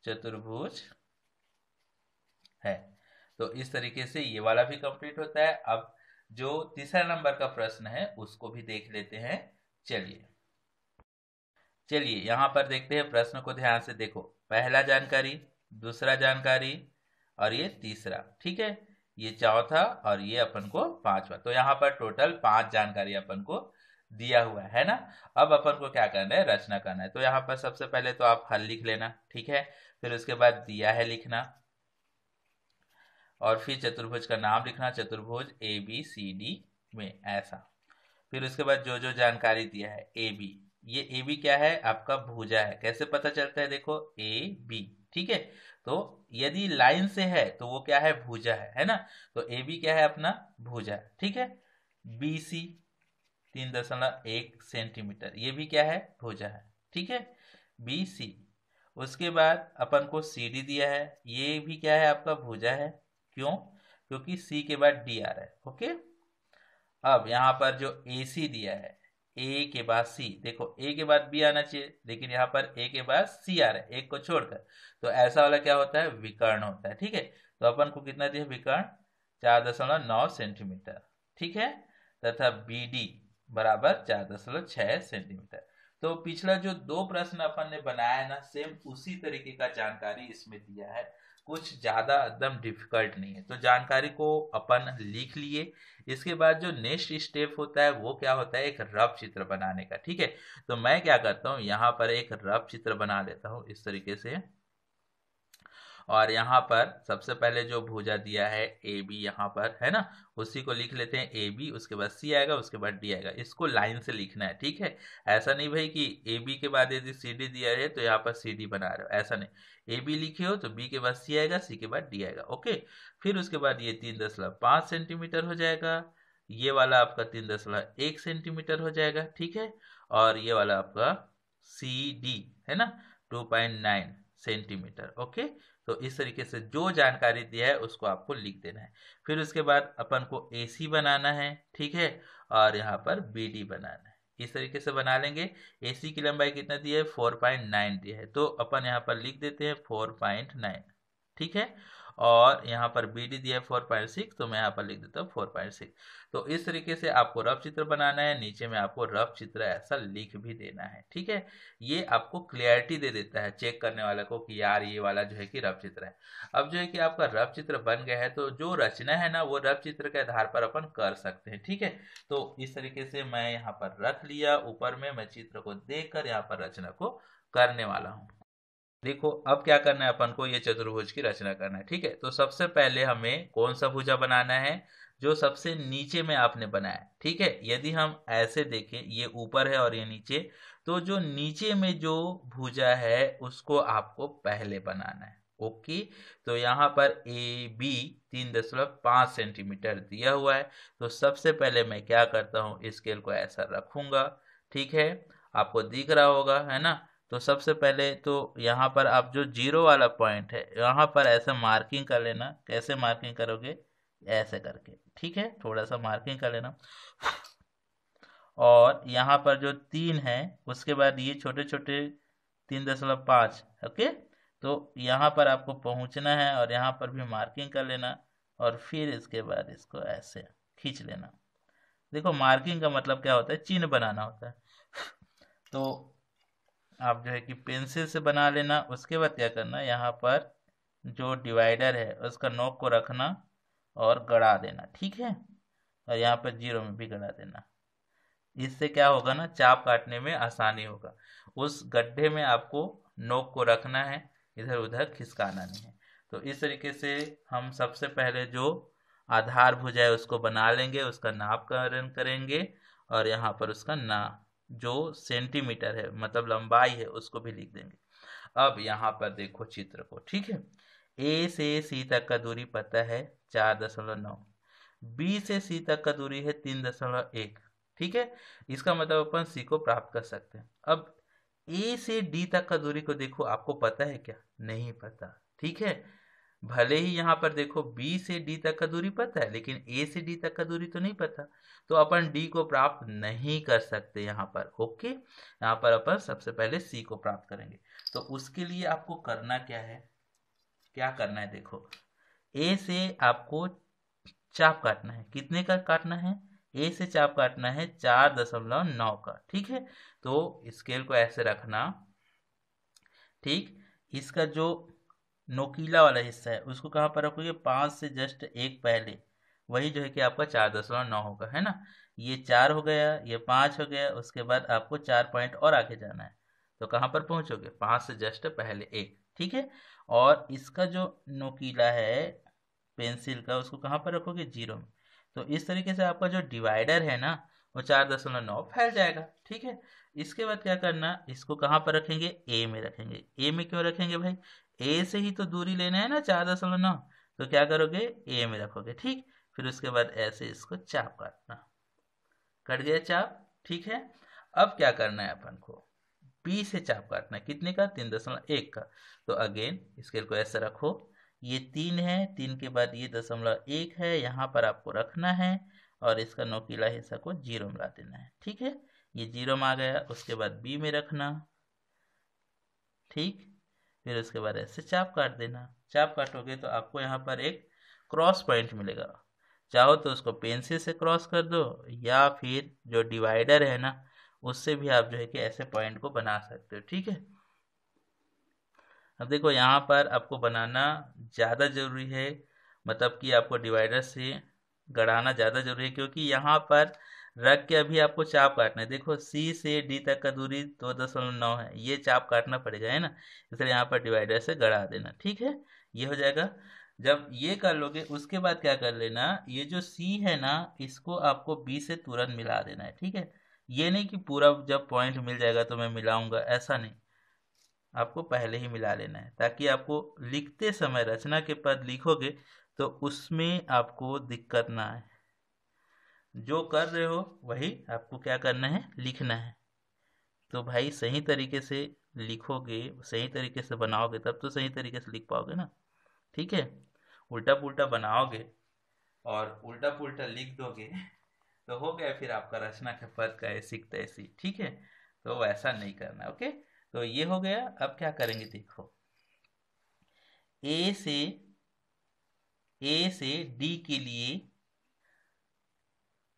चतुर्भुज है तो इस तरीके से ये वाला भी कंप्लीट होता है अब जो तीसरा नंबर का प्रश्न है उसको भी देख लेते हैं चलिए चलिए यहां पर देखते हैं प्रश्न को ध्यान से देखो पहला जानकारी दूसरा जानकारी और ये तीसरा ठीक है ये चौथा और ये अपन को पांचवा तो यहाँ पर टोटल पांच जानकारी अपन को दिया हुआ है ना अब अपन को क्या करना है रचना करना है तो यहाँ पर सबसे पहले तो आप हल लिख लेना ठीक है फिर उसके बाद दिया है लिखना और फिर चतुर्भुज का नाम लिखना चतुर्भुज ए बी सी डी में ऐसा फिर उसके बाद जो जो जानकारी दिया है ए बी ये ए बी क्या है आपका भुजा है कैसे पता चलता है देखो ए बी ठीक है तो यदि लाइन से है तो वो क्या है भुजा है है ना तो ए बी क्या है अपना भुजा ठीक है बी सी तीन दशमलव एक सेंटीमीटर ये भी क्या है भुजा है ठीक है बी सी उसके बाद अपन को सी डी दिया है ये भी क्या है आपका भुजा है क्यों क्योंकि सी के बाद डी आ रहा है ओके अब यहाँ पर जो ए सी दिया है ए के बाद सी देखो ए के बाद बी आना चाहिए लेकिन यहाँ पर ए के बाद सी आ रहा है एक को छोड़कर तो ऐसा वाला क्या होता है विकर्ण होता है ठीक है तो अपन को कितना दिया विकर्ण चार दशमलव नौ सेंटीमीटर ठीक है तथा बी डी बराबर चार दशमलव छह सेंटीमीटर तो पिछला जो दो प्रश्न अपन ने बनाया ना सेम उसी तरीके का जानकारी इसमें दिया है कुछ ज़्यादा एकदम डिफिकल्ट नहीं है तो जानकारी को अपन लिख लिए इसके बाद जो नेक्स्ट स्टेप होता है वो क्या होता है एक रफ चित्र बनाने का ठीक है तो मैं क्या करता हूँ यहाँ पर एक रफ चित्र बना लेता हूँ इस तरीके से और यहाँ पर सबसे पहले जो भुजा दिया है ए बी यहाँ पर है ना उसी को लिख लेते हैं ए बी उसके बाद सी आएगा उसके बाद डी आएगा इसको लाइन से लिखना है ठीक है ऐसा नहीं भाई कि ए बी के बाद यदि सी डी दिया है तो यहाँ पर सी डी बना रहे हो ऐसा नहीं ए बी लिखे हो तो बी के बाद सी आएगा सी के बाद डी आएगा ओके फिर उसके बाद ये तीन दशमलव पाँच सेंटीमीटर हो जाएगा ये वाला आपका तीन दशमलव एक सेंटीमीटर हो जाएगा ठीक है और ये वाला आपका सी डी है ना two point nine centimetre okay तो इस तरीके से जो जानकारी दिया है उसको आपको लिख देना है फिर उसके बाद अपन को ए सी बनाना है ठीक है और यहाँ पर बी डी बनाना है इस तरीके से बना लेंगे ए सी की लंबाई कितना दी है फोर पॉइंट नाइन दी है तो अपन यहाँ पर लिख देते हैं फोर पॉइंट नाइन ठीक है और यहाँ पर बी डी दिया है फोर पॉइंट सिक्स तो मैं यहाँ पर लिख देता हूँ फोर पॉइंट सिक्स तो इस तरीके से आपको रफ चित्र बनाना है नीचे में आपको रफ चित्र ऐसा लिख भी देना है ठीक है ये आपको क्लियरिटी दे देता है चेक करने वाले को कि यार ये वाला जो है कि रफ चित्र है अब जो है कि आपका रफ चित्र बन गया है तो जो रचना है ना वो रफ चित्र के आधार पर अपन कर सकते हैं ठीक है तो इस तरीके से मैं यहाँ पर रख लिया ऊपर में मैं चित्र को देख कर यहाँ पर रचना को करने वाला हूँ देखो अब क्या करना है अपन को ये चतुर्भुज की रचना करना है ठीक है तो सबसे पहले हमें कौन सा भुजा बनाना है जो सबसे नीचे में आपने बनाया ठीक है यदि हम ऐसे देखें ये ऊपर है और ये नीचे तो जो नीचे में जो भुजा है उसको आपको पहले बनाना है ओके तो यहाँ पर ए बी तीन दशमलव पांच सेंटीमीटर दिया हुआ है तो सबसे पहले मैं क्या करता हूँ स्केल को ऐसा रखूंगा ठीक है आपको दिख रहा होगा है ना तो सबसे पहले तो यहाँ पर आप जो जीरो वाला पॉइंट है यहाँ पर ऐसे मार्किंग कर लेना कैसे मार्किंग करोगे ऐसे करके ठीक है थोड़ा सा मार्किंग कर लेना और यहाँ पर जो तीन है उसके बाद ये छोटे छोटे तीन दशमलव पाँच ओके तो यहाँ पर आपको पहुँचना है और यहाँ पर भी मार्किंग कर लेना और फिर इसके बाद इसको ऐसे खींच लेना देखो मार्किंग का मतलब क्या होता है चिन्ह बनाना होता है तो आप जो है कि पेंसिल से बना लेना उसके बाद क्या करना यहाँ पर जो डिवाइडर है उसका नोक को रखना और गड़ा देना ठीक है और यहाँ पर जीरो में भी गड़ा देना इससे क्या होगा ना चाप काटने में आसानी होगा उस गड्ढे में आपको नोक को रखना है इधर उधर खिसकाना नहीं है तो इस तरीके से हम सबसे पहले जो आधार भुजा है उसको बना लेंगे उसका नापकरण करेंगे और यहाँ पर उसका ना जो सेंटीमीटर है मतलब लंबाई है उसको भी लिख देंगे अब यहाँ पर देखो चित्र को ठीक है ए से सी तक का दूरी पता है चार दशमलव नौ बी से सी तक का दूरी है तीन दशमलव एक ठीक है इसका मतलब अपन सी को प्राप्त कर सकते हैं अब ए से डी तक का दूरी को देखो आपको पता है क्या नहीं पता ठीक है भले ही यहाँ पर देखो बी से डी तक का दूरी पता है लेकिन ए से डी तक का दूरी तो नहीं पता तो अपन डी को प्राप्त नहीं कर सकते यहाँ पर ओके यहाँ पर अपन सबसे पहले सी को प्राप्त करेंगे तो उसके लिए आपको करना क्या है क्या करना है देखो ए से आपको चाप काटना है कितने का काटना है ए से चाप काटना है चार दशमलव नौ का ठीक है तो स्केल को ऐसे रखना ठीक इसका जो नोकीला वाला हिस्सा है उसको कहाँ पर रखोगे पाँच से जस्ट एक पहले वही जो है कि आपका चार दशमलव नौ होगा है ना ये चार हो गया ये पाँच हो गया उसके बाद आपको चार पॉइंट और आगे जाना है तो कहाँ पर पहुँचोगे पाँच से जस्ट पहले एक ठीक है और इसका जो नोकीला है पेंसिल का उसको कहाँ पर रखोगे जीरो में तो इस तरीके से आपका जो डिवाइडर है ना वो चार दशमलव नौ फैल जाएगा ठीक है इसके बाद क्या करना इसको कहाँ पर रखेंगे ए में रखेंगे ए में क्यों रखेंगे भाई ए से ही तो दूरी लेना है ना चार दशमलव नौ तो क्या करोगे ए में रखोगे ठीक फिर उसके बाद ऐसे इसको चाप काटना कट गया चाप ठीक है अब क्या करना है अपन को बी से चाप काटना है कितने का तीन दशमलव एक का तो अगेन स्केल को ऐसे रखो ये तीन है तीन के बाद ये दशमलव एक है यहाँ पर आपको रखना है और इसका नोकीला हिस्सा को जीरो में ला देना है ठीक है ये जीरो में आ गया उसके बाद बी में रखना ठीक फिर उसके बाद ऐसे चाप काट देना चाप काटोगे तो आपको यहाँ पर एक क्रॉस पॉइंट मिलेगा चाहो तो उसको पेंसिल से क्रॉस कर दो या फिर जो डिवाइडर है ना उससे भी आप जो है कि ऐसे पॉइंट को बना सकते हो ठीक है अब देखो यहाँ पर आपको बनाना ज़्यादा ज़रूरी है मतलब कि आपको डिवाइडर से गढ़ाना ज़्यादा ज़रूरी है क्योंकि यहाँ पर रख के अभी आपको चाप काटना है देखो सी से डी तक का दूरी दो दशमलव नौ है ये चाप काटना पड़ेगा है ना इसलिए यहाँ पर डिवाइडर से गड़ा देना ठीक है ये हो जाएगा जब ये कर लोगे उसके बाद क्या कर लेना ये जो सी है ना इसको आपको बी से तुरंत मिला देना है ठीक है ये नहीं कि पूरा जब पॉइंट मिल जाएगा तो मैं मिलाऊंगा ऐसा नहीं आपको पहले ही मिला लेना है ताकि आपको लिखते समय रचना के पद लिखोगे तो उसमें आपको दिक्कत ना आए जो कर रहे हो वही आपको क्या करना है लिखना है तो भाई सही तरीके से लिखोगे सही तरीके से बनाओगे तब तो सही तरीके से लिख पाओगे ना ठीक है उल्टा पुल्टा बनाओगे और उल्टा पुल्टा लिख दोगे तो हो गया फिर आपका रचना के पद का ऐसी तैसी ठीक है तो वैसा नहीं करना ओके तो ये हो गया अब क्या करेंगे देखो ए से ए से डी के लिए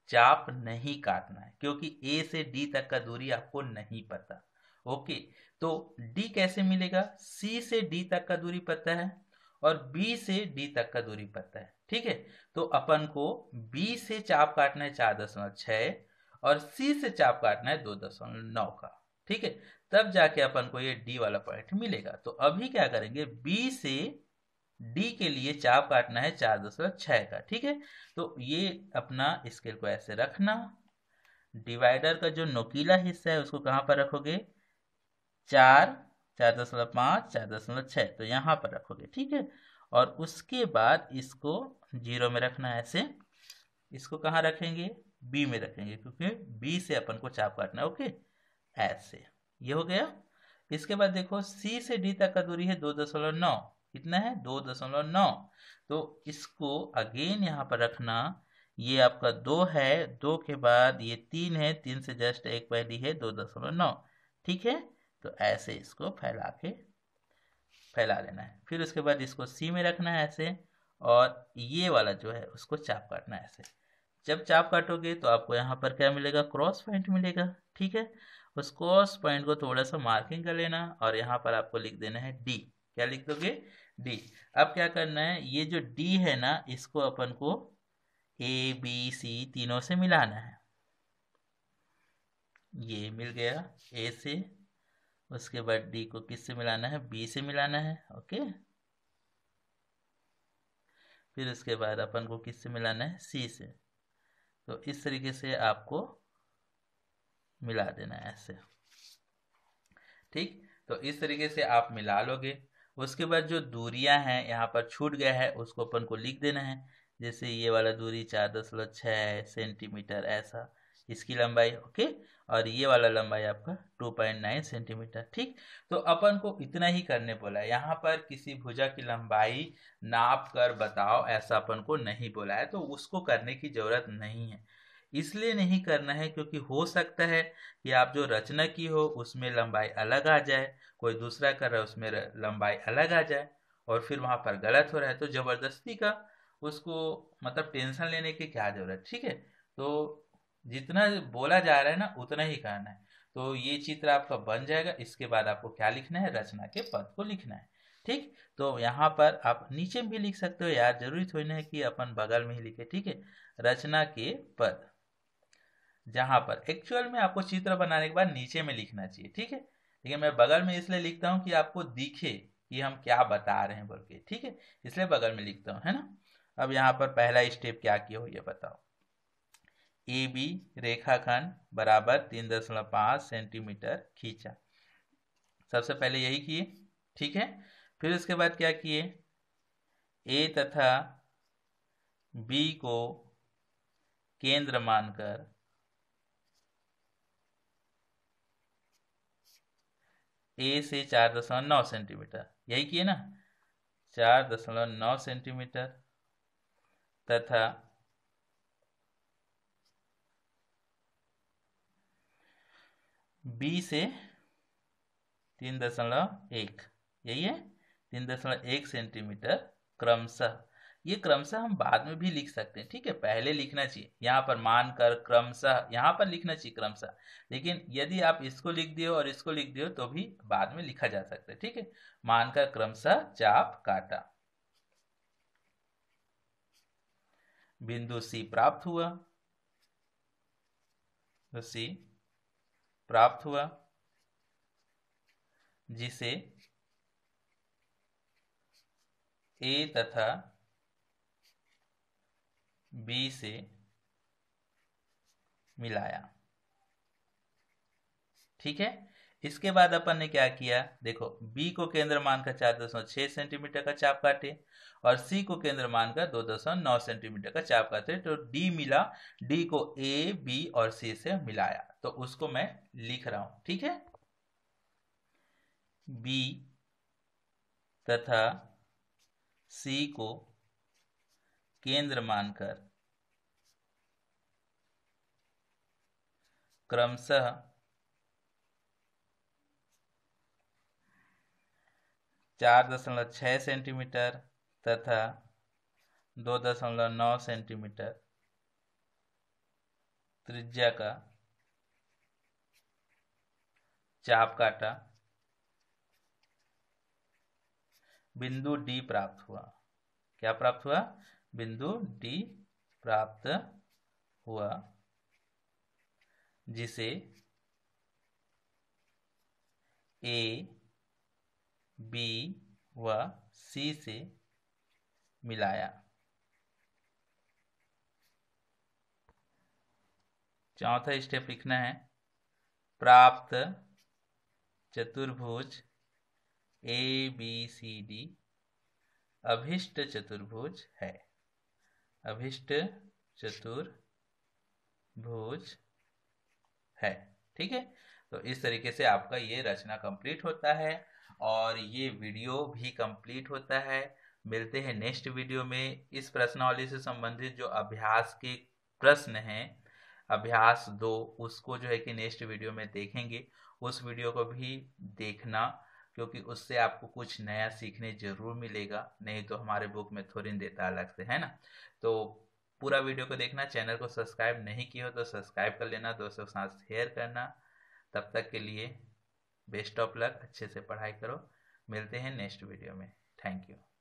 चाप नहीं काटना है क्योंकि ए से डी तक का दूरी आपको नहीं पता ओके तो डी कैसे मिलेगा सी से डी तक का दूरी पता है और बी से डी तक का दूरी पता है ठीक है तो अपन को बी से चाप काटना है चार दशमलव छः और सी से चाप काटना है दो दशमलव नौ का ठीक है तब जाके अपन को ये डी वाला पॉइंट मिलेगा तो अभी क्या करेंगे बी से डी के लिए चाप काटना है चार दशमलव छः का ठीक है तो ये अपना स्केल को ऐसे रखना डिवाइडर का जो नोकीला हिस्सा है उसको कहाँ पर रखोगे चार चार दशमलव पाँच चार दशमलव छः तो यहाँ पर रखोगे ठीक है और उसके बाद इसको जीरो में रखना है ऐसे इसको कहाँ रखेंगे बी में रखेंगे क्योंकि बी से अपन को चाप काटना है ओके ऐसे ये हो गया इसके बाद देखो सी से डी तक का दूरी है दो दशमलव नौ कितना है दो दशमलव नौ तो इसको अगेन यहाँ पर रखना ये आपका दो है दो के बाद ये तीन है तीन से जस्ट एक पहली है दो दशमलव नौ ठीक है तो ऐसे इसको फैला के फैला लेना है फिर उसके बाद इसको सी में रखना है ऐसे और ये वाला जो है उसको चाप काटना है ऐसे जब चाप काटोगे तो आपको यहाँ पर क्या मिलेगा क्रॉस पॉइंट मिलेगा ठीक है उस क्रॉस पॉइंट को थोड़ा सा मार्किंग कर लेना और यहाँ पर आपको लिख देना है डी क्या लिख दोगे डी अब क्या करना है ये जो डी है ना इसको अपन को ए बी सी तीनों से मिलाना है ये मिल गया ए से उसके बाद डी को किस से मिलाना है बी से मिलाना है ओके फिर उसके बाद अपन को किस से मिलाना है सी से तो इस तरीके से आपको मिला देना है ऐसे ठीक तो इस तरीके से आप मिला लोगे उसके बाद जो दूरियां हैं यहाँ पर छूट गया है उसको अपन को लिख देना है जैसे ये वाला दूरी चार दशमलव छः सेंटीमीटर ऐसा इसकी लंबाई ओके और ये वाला लंबाई आपका टू पॉइंट नाइन सेंटीमीटर ठीक तो अपन को इतना ही करने बोला है यहाँ पर किसी भुजा की लंबाई नाप कर बताओ ऐसा अपन को नहीं बोला है तो उसको करने की ज़रूरत नहीं है इसलिए नहीं करना है क्योंकि हो सकता है कि आप जो रचना की हो उसमें लंबाई अलग आ जाए कोई दूसरा कर रहा है उसमें लंबाई अलग आ जाए और फिर वहाँ पर गलत हो रहा है तो ज़बरदस्ती का उसको मतलब टेंशन लेने की क्या ज़रूरत ठीक है तो जितना बोला जा रहा है ना उतना ही करना है तो ये चित्र आपका बन जाएगा इसके बाद आपको क्या लिखना है रचना के पद को लिखना है ठीक तो यहाँ पर आप नीचे भी लिख सकते हो यार जरूरी थोड़ी ना है कि अपन बगल में ही लिखे ठीक है रचना के पद जहां पर एक्चुअल में आपको चित्र बनाने के बाद नीचे में लिखना चाहिए ठीक है लेकिन मैं बगल में इसलिए लिखता हूँ कि आपको दिखे कि हम क्या बता रहे हैं बोल के ठीक है इसलिए बगल में लिखता हूँ है ना अब यहाँ पर पहला स्टेप क्या किया हो ये बताओ ए बी रेखाखंड बराबर तीन दशमलव पाँच सेंटीमीटर खींचा सबसे पहले यही किए ठीक है फिर उसके बाद क्या किए ए तथा बी को केंद्र मानकर ए से चार दशमलव नौ सेंटीमीटर यही किए ना चार दशमलव नौ सेंटीमीटर तथा बी से तीन दशमलव एक यही है तीन दशमलव एक सेंटीमीटर क्रमशः ये क्रमशः हम बाद में भी लिख सकते हैं ठीक है पहले लिखना चाहिए यहाँ पर मान कर क्रमशः यहाँ पर लिखना चाहिए क्रमशः लेकिन यदि आप इसको लिख दिए और इसको लिख दियो तो भी बाद में लिखा जा सकता है ठीक है मानकर क्रमशः चाप काटा बिंदु सी प्राप्त हुआ तो सी प्राप्त हुआ जिसे ए तथा बी से मिलाया ठीक है इसके बाद अपन ने क्या किया देखो बी को केंद्र मानकर चार दशमलव छह सेंटीमीटर का चाप काटे और सी को केंद्र मानकर दो दशमलव नौ सेंटीमीटर का चाप काटे तो डी मिला डी को ए बी और सी से मिलाया तो उसको मैं लिख रहा हूं ठीक है बी तथा सी को केंद्र मानकर क्रमशः चार दशमलव छह सेंटीमीटर तथा दो दशमलव नौ सेंटीमीटर त्रिज्या का चाप काटा बिंदु डी प्राप्त हुआ क्या प्राप्त हुआ बिंदु डी प्राप्त हुआ जिसे ए बी व सी से मिलाया चौथा स्टेप लिखना है प्राप्त चतुर्भुज ए बी सी डी अभिष्ट चतुर्भुज है अभिष्ट चतुर भोज है ठीक है तो इस तरीके से आपका ये रचना कंप्लीट होता है और ये वीडियो भी कंप्लीट होता है मिलते हैं नेक्स्ट वीडियो में इस प्रश्नावली से संबंधित जो अभ्यास के प्रश्न हैं अभ्यास दो उसको जो है कि नेक्स्ट वीडियो में देखेंगे उस वीडियो को भी देखना क्योंकि उससे आपको कुछ नया सीखने जरूर मिलेगा नहीं तो हमारे बुक में थोड़ी देता अलग से है ना तो पूरा वीडियो को देखना चैनल को सब्सक्राइब नहीं किया हो तो सब्सक्राइब कर लेना दोस्तों के साथ शेयर करना तब तक के लिए बेस्ट ऑफ लक अच्छे से पढ़ाई करो मिलते हैं नेक्स्ट वीडियो में थैंक यू